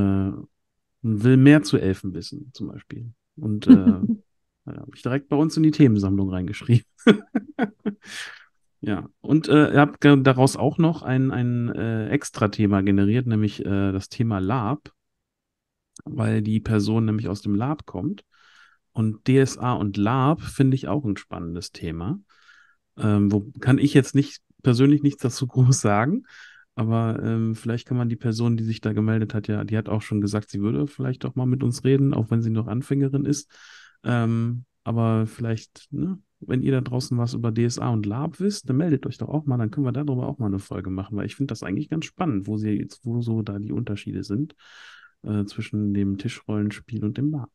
will mehr zu Elfen wissen, zum Beispiel. Und äh, habe ich direkt bei uns in die Themensammlung reingeschrieben. ja, und äh, habe daraus auch noch ein, ein äh, Extra-Thema generiert, nämlich äh, das Thema Lab, weil die Person nämlich aus dem Lab kommt. Und DSA und Lab finde ich auch ein spannendes Thema. Ähm, wo kann ich jetzt nicht persönlich nichts dazu groß sagen. Aber ähm, vielleicht kann man die Person, die sich da gemeldet hat, ja, die hat auch schon gesagt, sie würde vielleicht auch mal mit uns reden, auch wenn sie noch Anfängerin ist. Ähm, aber vielleicht, ne, wenn ihr da draußen was über DSA und Lab wisst, dann meldet euch doch auch mal, dann können wir darüber auch mal eine Folge machen, weil ich finde das eigentlich ganz spannend, wo sie jetzt, wo so da die Unterschiede sind äh, zwischen dem Tischrollenspiel und dem Lab.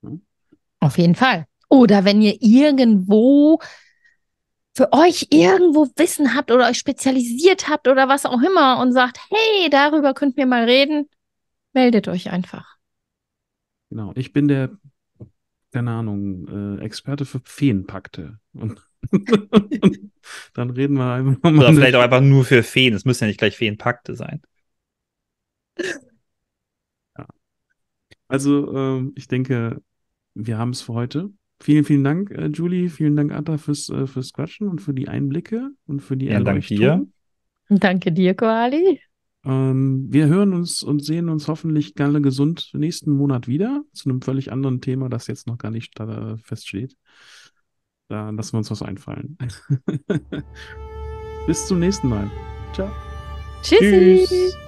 Ja? Ne? Auf jeden Fall. Oder wenn ihr irgendwo für euch irgendwo Wissen habt oder euch spezialisiert habt oder was auch immer und sagt, hey, darüber könnt ihr mal reden, meldet euch einfach. Genau, ich bin der, keine Ahnung, äh, Experte für Feenpakte. Und, und dann reden wir einfach mal. Oder vielleicht auch einfach nur für Feen, es müssen ja nicht gleich Feenpakte sein. Ja. Also, ähm, ich denke, wir haben es für heute. Vielen, vielen Dank, äh, Julie. Vielen Dank, Atta, fürs, äh, fürs Quatschen und für die Einblicke und für die ja, Erleuchtung. Danke dir. Danke dir, Koali. Ähm, wir hören uns und sehen uns hoffentlich gerne gesund nächsten Monat wieder zu einem völlig anderen Thema, das jetzt noch gar nicht äh, feststeht. Da lassen wir uns was einfallen. Bis zum nächsten Mal. Ciao. Tschüssi. Tschüss.